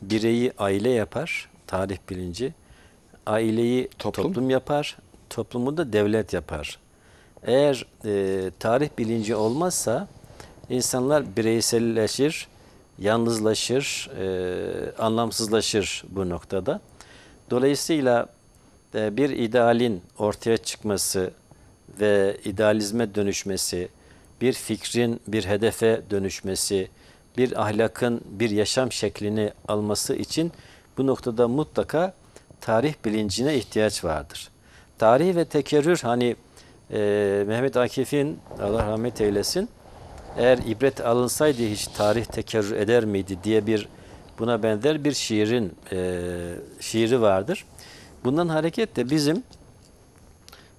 bireyi aile yapar, tarih bilinci. Aileyi toplum, toplum yapar, toplumu da devlet yapar. Eğer e, tarih bilinci olmazsa insanlar bireyselleşir, yalnızlaşır, e, anlamsızlaşır bu noktada. Dolayısıyla ee, bir idealin ortaya çıkması ve idealizme dönüşmesi, bir fikrin bir hedefe dönüşmesi, bir ahlakın bir yaşam şeklini alması için bu noktada mutlaka tarih bilincine ihtiyaç vardır. Tarih ve tekerrür hani e, Mehmet Akif'in Allah rahmet eylesin eğer ibret alınsaydı hiç tarih tekerrür eder miydi diye bir buna benzer bir şiirin e, şiiri vardır. Bundan hareketle bizim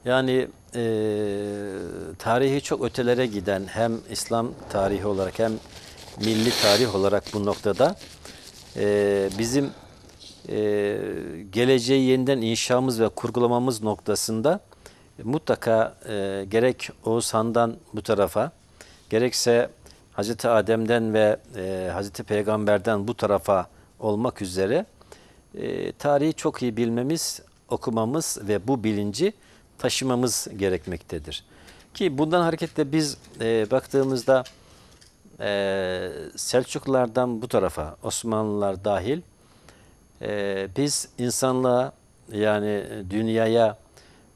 yani e, tarihi çok ötelere giden hem İslam tarihi olarak hem milli tarih olarak bu noktada e, bizim e, geleceği yeniden inşamız ve kurgulamamız noktasında mutlaka e, gerek Oğuz Han'dan bu tarafa gerekse Hazreti Adem'den ve e, Hazreti Peygamber'den bu tarafa olmak üzere e, tarihi çok iyi bilmemiz, okumamız ve bu bilinci taşımamız gerekmektedir. Ki bundan hareketle biz e, baktığımızda e, Selçuklulardan bu tarafa Osmanlılar dahil e, biz insanlığa yani dünyaya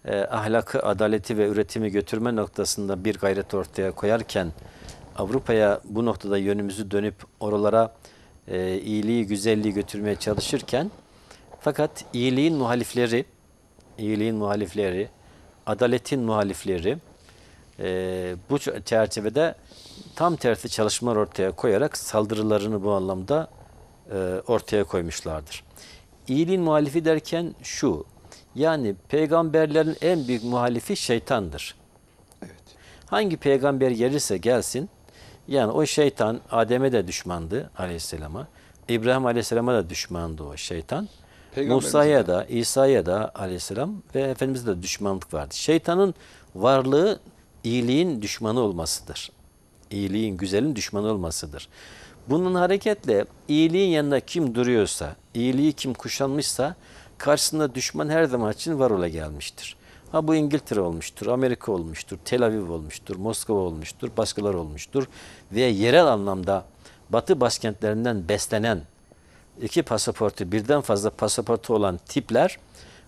e, ahlakı, adaleti ve üretimi götürme noktasında bir gayret ortaya koyarken Avrupa'ya bu noktada yönümüzü dönüp oralara e, iyiliği, güzelliği götürmeye çalışırken fakat iyiliğin muhalifleri, iyiliğin muhalifleri, adaletin muhalifleri e, bu çerçevede tam tersi çalışmalar ortaya koyarak saldırılarını bu anlamda e, ortaya koymuşlardır. İyiliğin muhalifi derken şu, yani peygamberlerin en büyük muhalifi şeytandır. Hangi peygamber gelirse gelsin, yani o şeytan Adem'e de düşmandı aleyhisselama, İbrahim aleyhisselama da düşmandı o şeytan. Musa'ya da İsa'ya da aleyhisselam ve Efendimiz'de de düşmanlık vardı. Şeytanın varlığı iyiliğin düşmanı olmasıdır. İyiliğin, güzelin düşmanı olmasıdır. Bunun hareketle iyiliğin yanında kim duruyorsa, iyiliği kim kuşanmışsa karşısında düşman her zaman için var ola gelmiştir. Ha bu İngiltere olmuştur, Amerika olmuştur, Tel Aviv olmuştur, Moskova olmuştur, başkalar olmuştur ve yerel anlamda Batı başkentlerinden beslenen iki pasaportu birden fazla pasaportu olan tipler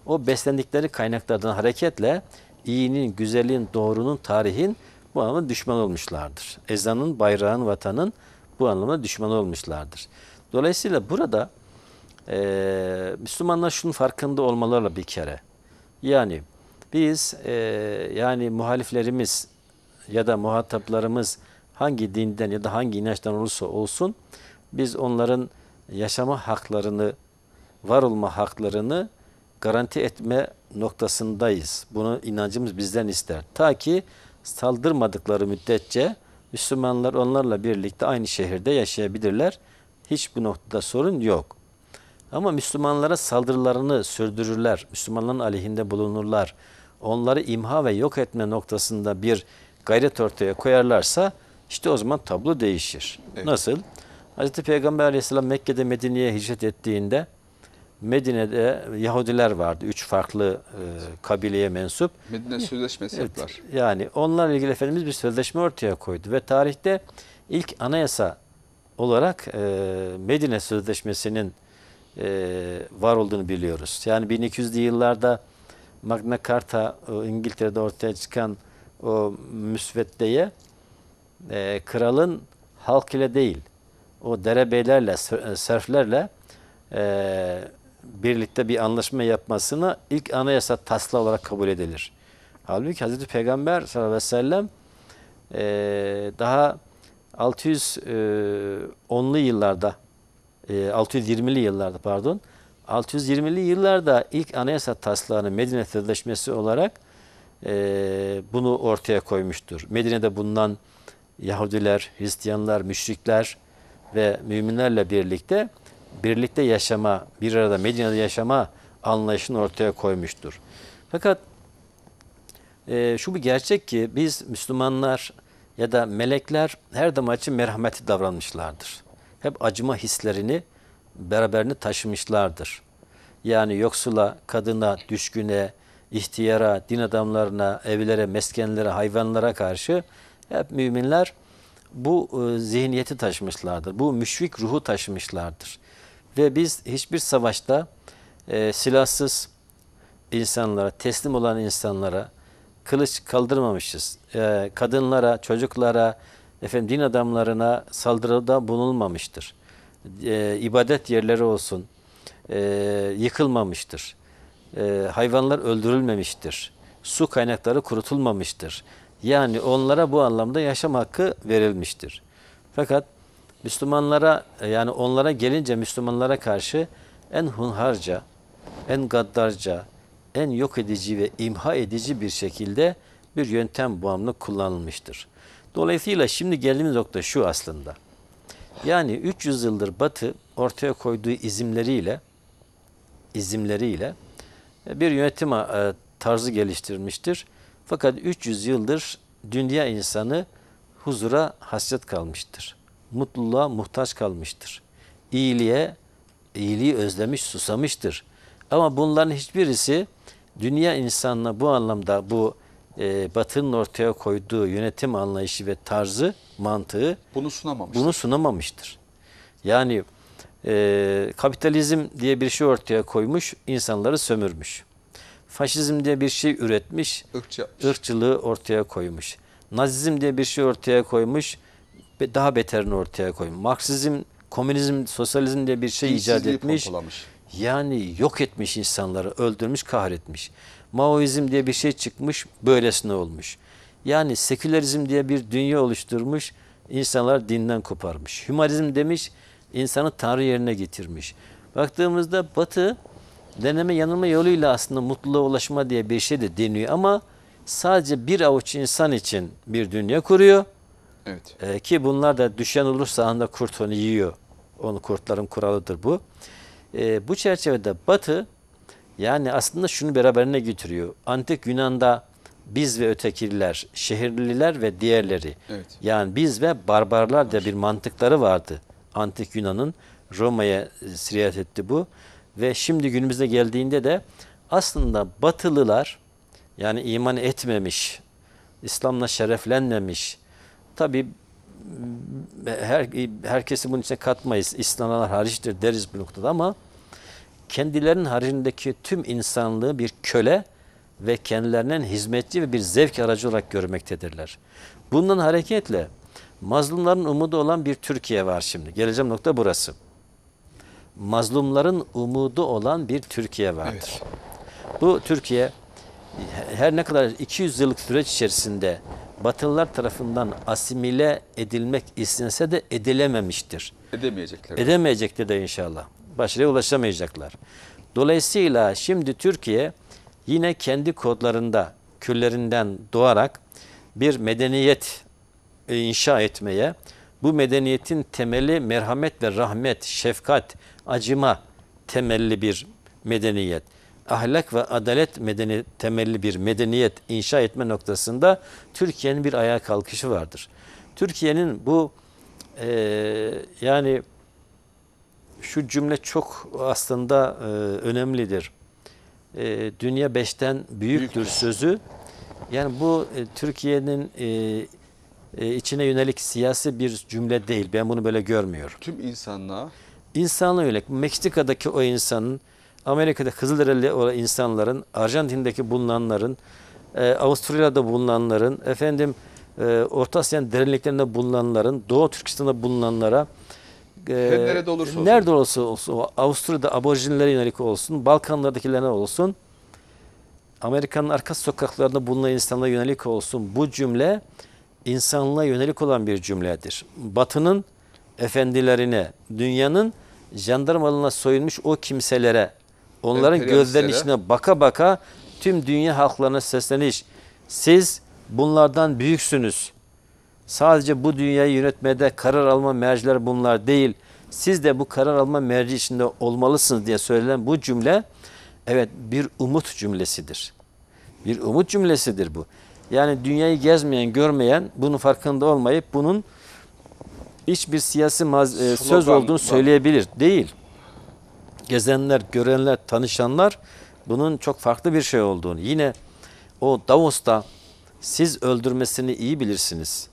o beslendikleri kaynaklardan hareketle iyinin, güzelliğin, doğrunun, tarihin bu anlamda düşman olmuşlardır. Ezanın, bayrağın, vatanın bu anlamda düşman olmuşlardır. Dolayısıyla burada e, Müslümanlar şunun farkında olmalarla bir kere. Yani biz e, yani muhaliflerimiz ya da muhataplarımız hangi dinden ya da hangi inançtan olursa olsun biz onların yaşama haklarını, var olma haklarını garanti etme noktasındayız. Bunu inancımız bizden ister. Ta ki saldırmadıkları müddetçe Müslümanlar onlarla birlikte aynı şehirde yaşayabilirler. Hiç bu noktada sorun yok. Ama Müslümanlara saldırılarını sürdürürler. Müslümanların aleyhinde bulunurlar. Onları imha ve yok etme noktasında bir gayret ortaya koyarlarsa işte o zaman tablo değişir. Evet. Nasıl? Hazreti Peygamber aleyhisselam Mekke'de Medine'ye hicret ettiğinde Medine'de Yahudiler vardı. Üç farklı e, kabileye mensup. Medine Sözleşmesi evet, yaptılar. Yani onlarla ilgili Efendimiz bir sözleşme ortaya koydu. Ve tarihte ilk anayasa olarak e, Medine Sözleşmesi'nin e, var olduğunu biliyoruz. Yani 1200'lü yıllarda Magna Carta İngiltere'de ortaya çıkan o müsveddeye e, kralın halk ile değil o derebeylerle, e, serflerle e, birlikte bir anlaşma yapmasını ilk anayasa tasla olarak kabul edilir. Halbuki Hazreti Peygamber sallallahu aleyhi ve sellem e, daha 610'lu e, yıllarda e, 620'li yıllarda pardon 620'li yıllarda ilk anayasa taslağını Medine Sözleşmesi olarak e, bunu ortaya koymuştur. Medine'de bulunan Yahudiler, Hristiyanlar, müşrikler ve müminlerle birlikte birlikte yaşama, bir arada Medine'de yaşama anlayışını ortaya koymuştur. Fakat e, şu bir gerçek ki biz Müslümanlar ya da melekler her zaman için merhameti davranmışlardır. Hep acıma hislerini beraberini taşımışlardır. Yani yoksula, kadına, düşküne, ihtiyara, din adamlarına, evlere, meskenlere, hayvanlara karşı hep müminler bu e, zihniyeti taşımışlardır. Bu müşrik ruhu taşımışlardır. Ve biz hiçbir savaşta e, silahsız insanlara, teslim olan insanlara kılıç kaldırmamışız. E, kadınlara, çocuklara, efendim din adamlarına saldırıda bulunmamıştır. E, ibadet yerleri olsun e, yıkılmamıştır. E, hayvanlar öldürülmemiştir. Su kaynakları kurutulmamıştır. Yani onlara bu anlamda yaşam hakkı verilmiştir. Fakat Müslümanlara e, yani onlara gelince Müslümanlara karşı en hunharca, en gaddarca, en yok edici ve imha edici bir şekilde bir yöntem bağımlı kullanılmıştır. Dolayısıyla şimdi geldiğimiz nokta şu aslında. Yani 300 yıldır Batı ortaya koyduğu izimleriyle izimleriyle bir yönetim e, tarzı geliştirmiştir. Fakat 300 yıldır dünya insanı huzura hasret kalmıştır. Mutluluğa muhtaç kalmıştır. İyiliğe, iyiliği özlemiş, susamıştır. Ama bunların hiçbirisi dünya insanına bu anlamda bu e, Batı'nın ortaya koyduğu yönetim anlayışı ve tarzı, mantığı bunu sunamamıştır. Bunu sunamamıştır. Yani e, kapitalizm diye bir şey ortaya koymuş, insanları sömürmüş faşizm diye bir şey üretmiş, Irkçı ırkçılığı ortaya koymuş. Nazizm diye bir şey ortaya koymuş, daha beterini ortaya koymuş. Marksizm, komünizm, sosyalizm diye bir şey icat etmiş. Pompalamış. Yani yok etmiş insanları, öldürmüş, kahretmiş. Maoizm diye bir şey çıkmış, böylesine olmuş. Yani sekülerizm diye bir dünya oluşturmuş, insanlar dinden koparmış. Hümanizm demiş, insanı Tanrı yerine getirmiş. Baktığımızda Batı deneme yanılma yoluyla aslında mutluluğa ulaşma diye bir şey de deniyor ama sadece bir avuç insan için bir dünya kuruyor. Evet. Ee, ki bunlar da düşen olursa anda kurt onu yiyor. Onu kurtların kuralıdır bu. Ee, bu çerçevede Batı yani aslında şunu beraberine getiriyor. Antik Yunan'da biz ve ötekiler, şehirliler ve diğerleri. Evet. Yani biz ve barbarlar da bir mantıkları vardı. Antik Yunan'ın Roma'ya e, sirayet etti bu ve şimdi günümüzde geldiğinde de aslında batılılar yani iman etmemiş, İslam'la şereflenmemiş. Tabi her, herkesi bunun içine katmayız. İslamlar hariçtir deriz bu noktada ama kendilerinin haricindeki tüm insanlığı bir köle ve kendilerinin hizmetçi ve bir zevk aracı olarak görmektedirler. Bundan hareketle mazlumların umudu olan bir Türkiye var şimdi. Geleceğim nokta burası mazlumların umudu olan bir Türkiye vardır. Evet. Bu Türkiye her ne kadar 200 yıllık süreç içerisinde Batılılar tarafından asimile edilmek istense de edilememiştir. Edemeyecekler. Edemeyecektir de inşallah. Başarıya ulaşamayacaklar. Dolayısıyla şimdi Türkiye yine kendi kodlarında, küllerinden doğarak bir medeniyet e, inşa etmeye, bu medeniyetin temeli merhamet ve rahmet, şefkat, acıma temelli bir medeniyet, ahlak ve adalet medeni, temelli bir medeniyet inşa etme noktasında Türkiye'nin bir ayağa kalkışı vardır. Türkiye'nin bu e, yani şu cümle çok aslında e, önemlidir. E, dünya beşten büyüktür Büyük. sözü. Yani bu e, Türkiye'nin e, e, içine yönelik siyasi bir cümle değil. Ben bunu böyle görmüyorum. Tüm insanlığa insana yönelik Meksika'daki o insanın, Amerika'da Kızılderili olan insanların, Arjantin'deki bulunanların, e, Avustralya'da bulunanların, efendim e, Orta Asya'nın derinliklerinde bulunanların, Doğu Türkistan'da bulunanlara e, nerede olursa olsun. Nerede olursa olsun Avusturya'da aborjinlere yönelik olsun, Balkanlardakilerine olsun, Amerika'nın arka sokaklarında bulunan insanlara yönelik olsun bu cümle insanlığa yönelik olan bir cümledir. Batının efendilerine, dünyanın jandarmalığına soyunmuş o kimselere onların gözlerinin içine baka baka tüm dünya halklarına sesleniş. Siz bunlardan büyüksünüz. Sadece bu dünyayı yönetmede karar alma merciler bunlar değil. Siz de bu karar alma merci içinde olmalısınız diye söylenen bu cümle evet bir umut cümlesidir. Bir umut cümlesidir bu. Yani dünyayı gezmeyen, görmeyen, bunun farkında olmayıp bunun hiçbir siyasi e, söz olduğunu söyleyebilir. Değil. Gezenler, görenler, tanışanlar bunun çok farklı bir şey olduğunu. Yine o Davos'ta siz öldürmesini iyi bilirsiniz.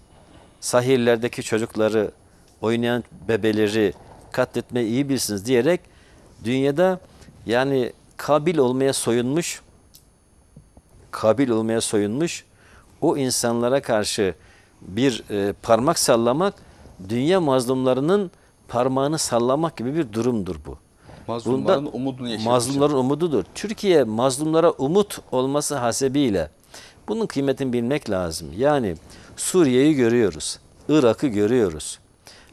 Sahillerdeki çocukları, oynayan bebeleri katletmeyi iyi bilirsiniz diyerek dünyada yani kabil olmaya soyunmuş, kabil olmaya soyunmuş o insanlara karşı bir e, parmak sallamak dünya mazlumlarının parmağını sallamak gibi bir durumdur bu. Mazlumların Bundan, umudunu yaşayacak. Mazlumların umududur. Türkiye mazlumlara umut olması hasebiyle bunun kıymetini bilmek lazım. Yani Suriye'yi görüyoruz. Irak'ı görüyoruz.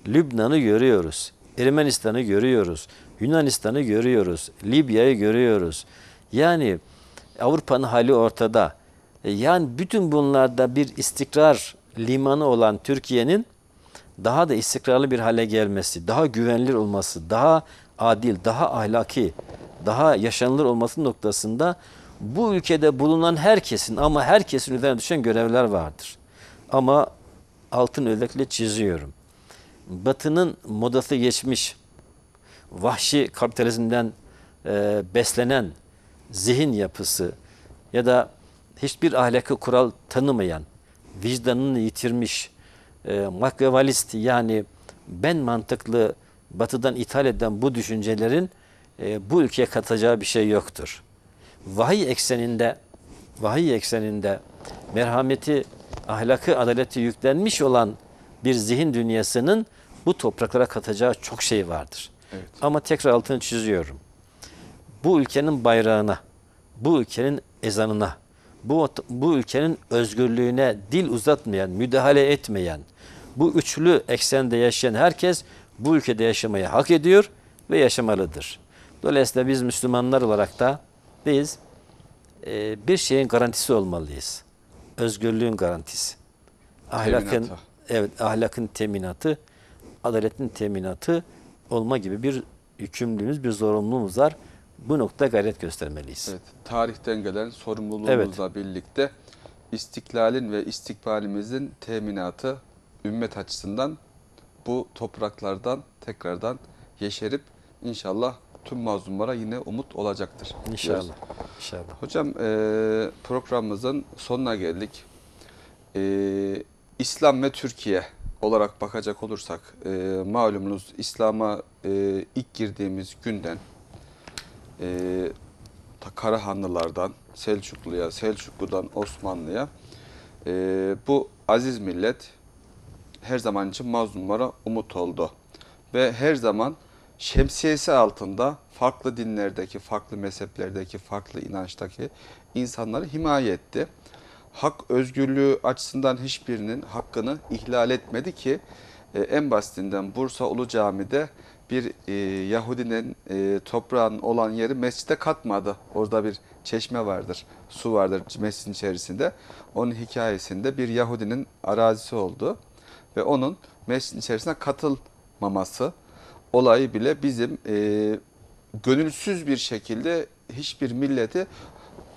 Lübnan'ı görüyoruz. Ermenistan'ı görüyoruz. Yunanistan'ı görüyoruz. Libya'yı görüyoruz. Yani Avrupa'nın hali ortada. E, yani bütün bunlarda bir istikrar limanı olan Türkiye'nin daha da istikrarlı bir hale gelmesi, daha güvenilir olması, daha adil, daha ahlaki, daha yaşanılır olması noktasında bu ülkede bulunan herkesin ama herkesin üzerine düşen görevler vardır. Ama altın özellikle çiziyorum. Batı'nın modası geçmiş, vahşi kapitalizmden e, beslenen zihin yapısı ya da hiçbir ahlaki kural tanımayan, vicdanını yitirmiş, e, makyavalist yani ben mantıklı batıdan ithal eden bu düşüncelerin e, bu ülkeye katacağı bir şey yoktur. Vahiy ekseninde vahiy ekseninde merhameti, ahlakı, adaleti yüklenmiş olan bir zihin dünyasının bu topraklara katacağı çok şey vardır. Evet. Ama tekrar altını çiziyorum. Bu ülkenin bayrağına, bu ülkenin ezanına, bu, bu ülkenin özgürlüğüne dil uzatmayan, müdahale etmeyen, bu üçlü eksende yaşayan herkes bu ülkede yaşamayı hak ediyor ve yaşamalıdır. Dolayısıyla biz Müslümanlar olarak da biz e, bir şeyin garantisi olmalıyız. Özgürlüğün garantisi. Ahlakın evet ahlakın teminatı, adaletin teminatı olma gibi bir yükümlülüğümüz, bir zorunluluğumuz var. Bu nokta gayret göstermeliyiz. Evet, tarihten gelen sorumluluğumuzla evet. birlikte istiklalin ve istikbalimizin teminatı ümmet açısından bu topraklardan tekrardan yeşerip inşallah tüm mazlumlara yine umut olacaktır. İnşallah. İnşallah. Hocam e, programımızın sonuna geldik. E, İslam ve Türkiye olarak bakacak olursak e, malumunuz İslam'a e, ilk girdiğimiz günden e, Karahanlılardan Selçuklu'ya, Selçuklu'dan Osmanlı'ya e, bu aziz millet her zaman için mazlumlara umut oldu. Ve her zaman şemsiyesi altında farklı dinlerdeki, farklı mezheplerdeki, farklı inançtaki insanları himaye etti. Hak özgürlüğü açısından hiçbirinin hakkını ihlal etmedi ki e, en basitinden Bursa Ulu Cami'de bir e, Yahudinin e, toprağın olan yeri mescide katmadı. Orada bir çeşme vardır, su vardır mescidin içerisinde. Onun hikayesinde bir Yahudinin arazisi oldu ve onun mescidin içerisine katılmaması olayı bile bizim e, gönülsüz bir şekilde hiçbir milleti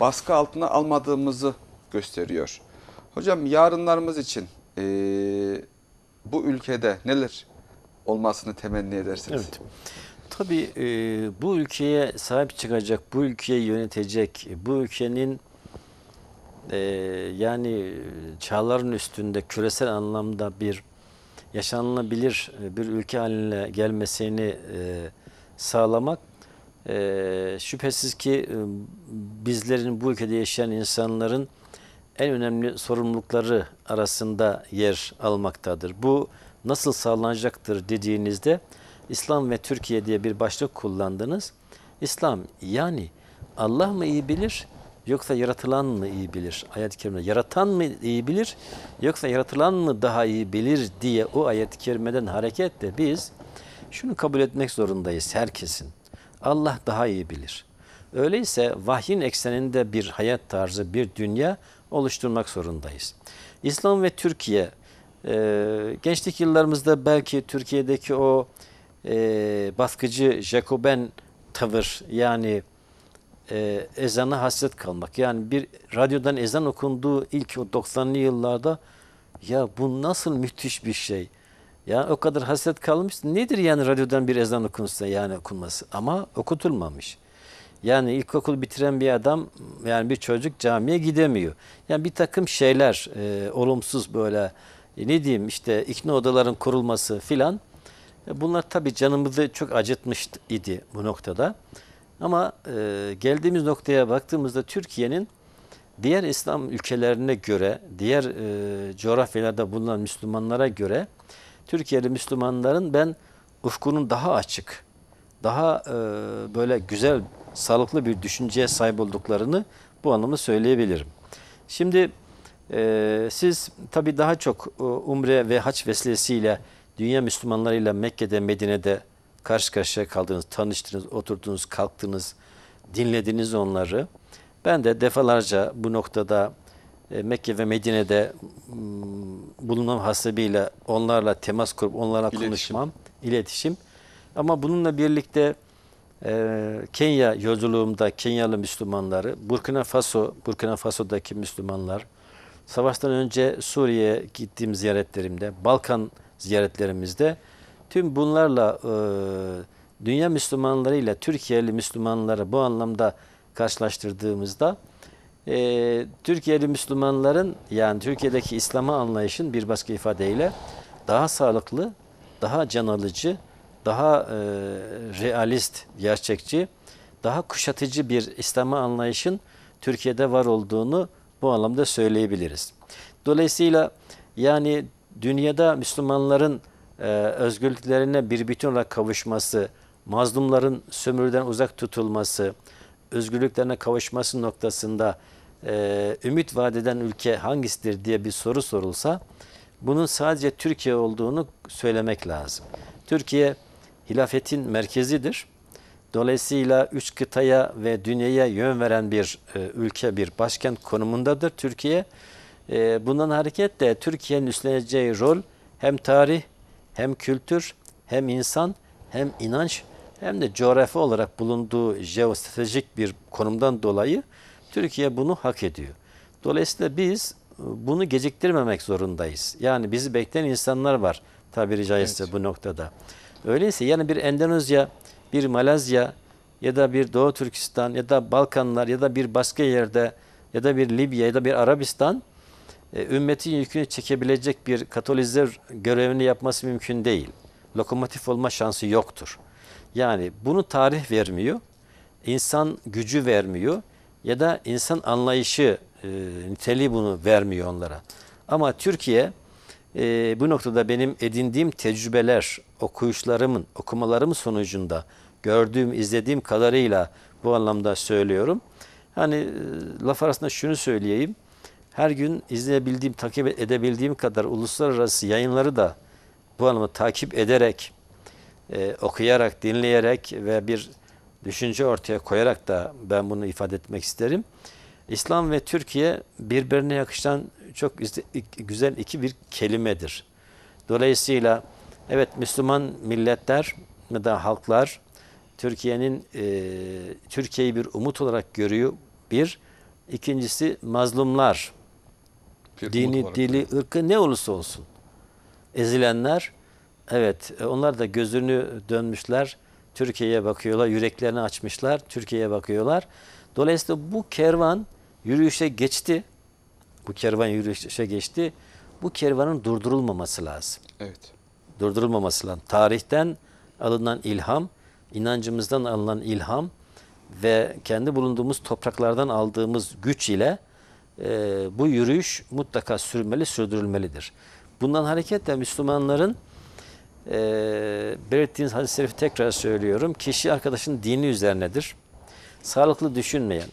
baskı altına almadığımızı gösteriyor. Hocam yarınlarımız için e, bu ülkede neler olmasını temenni edersiniz. Evet. Tabii e, bu ülkeye sahip çıkacak, bu ülkeyi yönetecek, bu ülkenin e, yani çağların üstünde küresel anlamda bir yaşanılabilir e, bir ülke haline gelmesini e, sağlamak e, şüphesiz ki e, bizlerin bu ülkede yaşayan insanların en önemli sorumlulukları arasında yer almaktadır. Bu nasıl sağlanacaktır dediğinizde İslam ve Türkiye diye bir başlık kullandınız. İslam yani Allah mı iyi bilir yoksa yaratılan mı iyi bilir? Ayet-i kerimede yaratan mı iyi bilir yoksa yaratılan mı daha iyi bilir diye o ayet-i kerimeden hareketle biz şunu kabul etmek zorundayız herkesin. Allah daha iyi bilir. Öyleyse vahyin ekseninde bir hayat tarzı, bir dünya oluşturmak zorundayız. İslam ve Türkiye ee, gençlik yıllarımızda belki Türkiye'deki o e, baskıcı Jacoben tavır yani e, ezana hasret kalmak. Yani bir radyodan ezan okunduğu ilk o 90'lı yıllarda ya bu nasıl müthiş bir şey. ya o kadar hasret kalmış. Nedir yani radyodan bir ezan okunsa yani okunması ama okutulmamış. Yani ilkokul bitiren bir adam yani bir çocuk camiye gidemiyor. Yani bir takım şeyler e, olumsuz böyle e, ne diyeyim işte ikna odaların kurulması filan e, bunlar tabii canımızı çok acıtmış idi bu noktada. Ama e, geldiğimiz noktaya baktığımızda Türkiye'nin diğer İslam ülkelerine göre, diğer e, coğrafyalarda bulunan Müslümanlara göre Türkiye'li Müslümanların ben ufkunun daha açık, daha e, böyle güzel, sağlıklı bir düşünceye sahip olduklarını bu anlamda söyleyebilirim. Şimdi ee, siz tabi daha çok e, umre ve haç vesilesiyle dünya Müslümanlarıyla Mekke'de, Medine'de karşı karşıya kaldınız, tanıştınız, oturdunuz, kalktınız, dinlediniz onları. Ben de defalarca bu noktada e, Mekke ve Medine'de mm, bulunan hasebiyle onlarla temas kurup onlarla iletişim. konuşmam, iletişim. Ama bununla birlikte e, Kenya yolculuğumda Kenyalı Müslümanları, Burkina Faso, Burkina Faso'daki Müslümanlar, Savaştan önce Suriye'ye gittiğim ziyaretlerimde, Balkan ziyaretlerimizde tüm bunlarla e, dünya Müslümanlarıyla Türkiye'li Müslümanları bu anlamda karşılaştırdığımızda e, Türkiye'li Müslümanların yani Türkiye'deki İslam'a anlayışın bir başka ifadeyle daha sağlıklı, daha can alıcı, daha e, realist, gerçekçi, daha kuşatıcı bir İslam'a anlayışın Türkiye'de var olduğunu bu anlamda söyleyebiliriz. Dolayısıyla yani dünyada Müslümanların e, özgürlüklerine bir bütün olarak kavuşması, mazlumların sömürüden uzak tutulması, özgürlüklerine kavuşması noktasında e, ümit vadeden ülke hangisidir diye bir soru sorulsa bunun sadece Türkiye olduğunu söylemek lazım. Türkiye hilafetin merkezidir. Dolayısıyla üç kıtaya ve dünyaya yön veren bir e, ülke, bir başkent konumundadır Türkiye. E, bundan hareketle Türkiye'nin üstleneceği rol hem tarih, hem kültür, hem insan, hem inanç, hem de coğrafi olarak bulunduğu jeostratejik bir konumdan dolayı Türkiye bunu hak ediyor. Dolayısıyla biz e, bunu geciktirmemek zorundayız. Yani bizi bekleyen insanlar var tabiri caizse evet. bu noktada. Öyleyse yani bir Endonezya bir Malezya ya da bir Doğu Türkistan ya da Balkanlar ya da bir başka yerde ya da bir Libya ya da bir Arabistan e, ümmetin yükünü çekebilecek bir katolizer görevini yapması mümkün değil. Lokomotif olma şansı yoktur. Yani bunu tarih vermiyor, insan gücü vermiyor ya da insan anlayışı e, niteliği bunu vermiyor onlara. Ama Türkiye e, bu noktada benim edindiğim tecrübeler, okuyuşlarımın, okumalarım sonucunda gördüğüm, izlediğim kadarıyla bu anlamda söylüyorum. Hani e, laf arasında şunu söyleyeyim. Her gün izleyebildiğim, takip edebildiğim kadar uluslararası yayınları da bu anlamda takip ederek, e, okuyarak, dinleyerek ve bir düşünce ortaya koyarak da ben bunu ifade etmek isterim. İslam ve Türkiye birbirine yakışan çok güzel iki bir kelimedir. Dolayısıyla evet Müslüman milletler ya da halklar Türkiye'nin e, Türkiye'yi bir umut olarak görüyor. Bir. ikincisi mazlumlar. Bir Dini, dili, yani. ırkı ne olursa olsun. Ezilenler evet e, onlar da gözünü dönmüşler. Türkiye'ye bakıyorlar. Yüreklerini açmışlar. Türkiye'ye bakıyorlar. Dolayısıyla bu kervan yürüyüşe geçti. Bu kervan yürüyüşe geçti. Bu kervanın durdurulmaması lazım. Evet. Durdurulmaması lazım. Tarihten alınan ilham, inancımızdan alınan ilham ve kendi bulunduğumuz topraklardan aldığımız güç ile e, bu yürüyüş mutlaka sürmeli, sürdürülmelidir. Bundan hareketle Müslümanların e, belirttiğiniz hadis-i şerifi tekrar söylüyorum. Kişi arkadaşın dini üzerinedir. Sağlıklı düşünmeyen,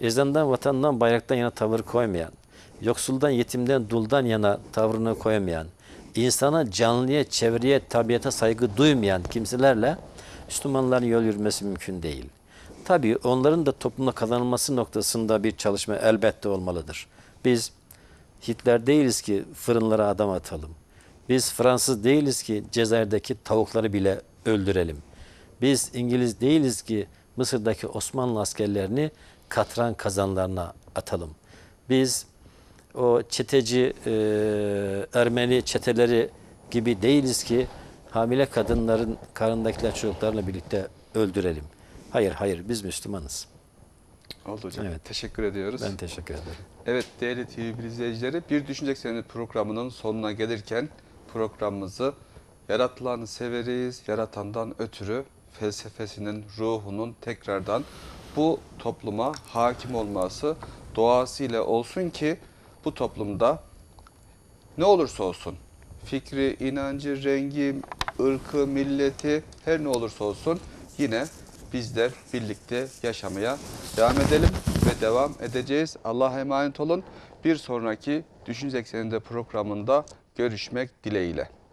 ezandan, vatandan, bayraktan yana tavır koymayan, yoksuldan, yetimden, duldan yana tavrını koyamayan, insana canlıya, çevreye, tabiata saygı duymayan kimselerle Müslümanların yol yürümesi mümkün değil. Tabii onların da toplumda kazanılması noktasında bir çalışma elbette olmalıdır. Biz Hitler değiliz ki fırınlara adam atalım. Biz Fransız değiliz ki Cezayir'deki tavukları bile öldürelim. Biz İngiliz değiliz ki Mısır'daki Osmanlı askerlerini katran kazanlarına atalım. Biz o çeteci e, Ermeni çeteleri gibi değiliz ki hamile kadınların karındakiler çocuklarla birlikte öldürelim. Hayır hayır biz Müslümanız. Oldu hocam. Evet. Teşekkür ediyoruz. Ben teşekkür ederim. Evet değerli TV izleyicileri bir Düşünecek Senin programının sonuna gelirken programımızı yaratılanı severiz, yaratandan ötürü felsefesinin, ruhunun tekrardan bu topluma hakim olması doğasıyla olsun ki bu toplumda ne olursa olsun fikri, inancı, rengi, ırkı, milleti her ne olursa olsun yine bizler birlikte yaşamaya devam edelim ve devam edeceğiz. Allah'a emanet olun. Bir sonraki Düşünce Ekseninde programında görüşmek dileğiyle.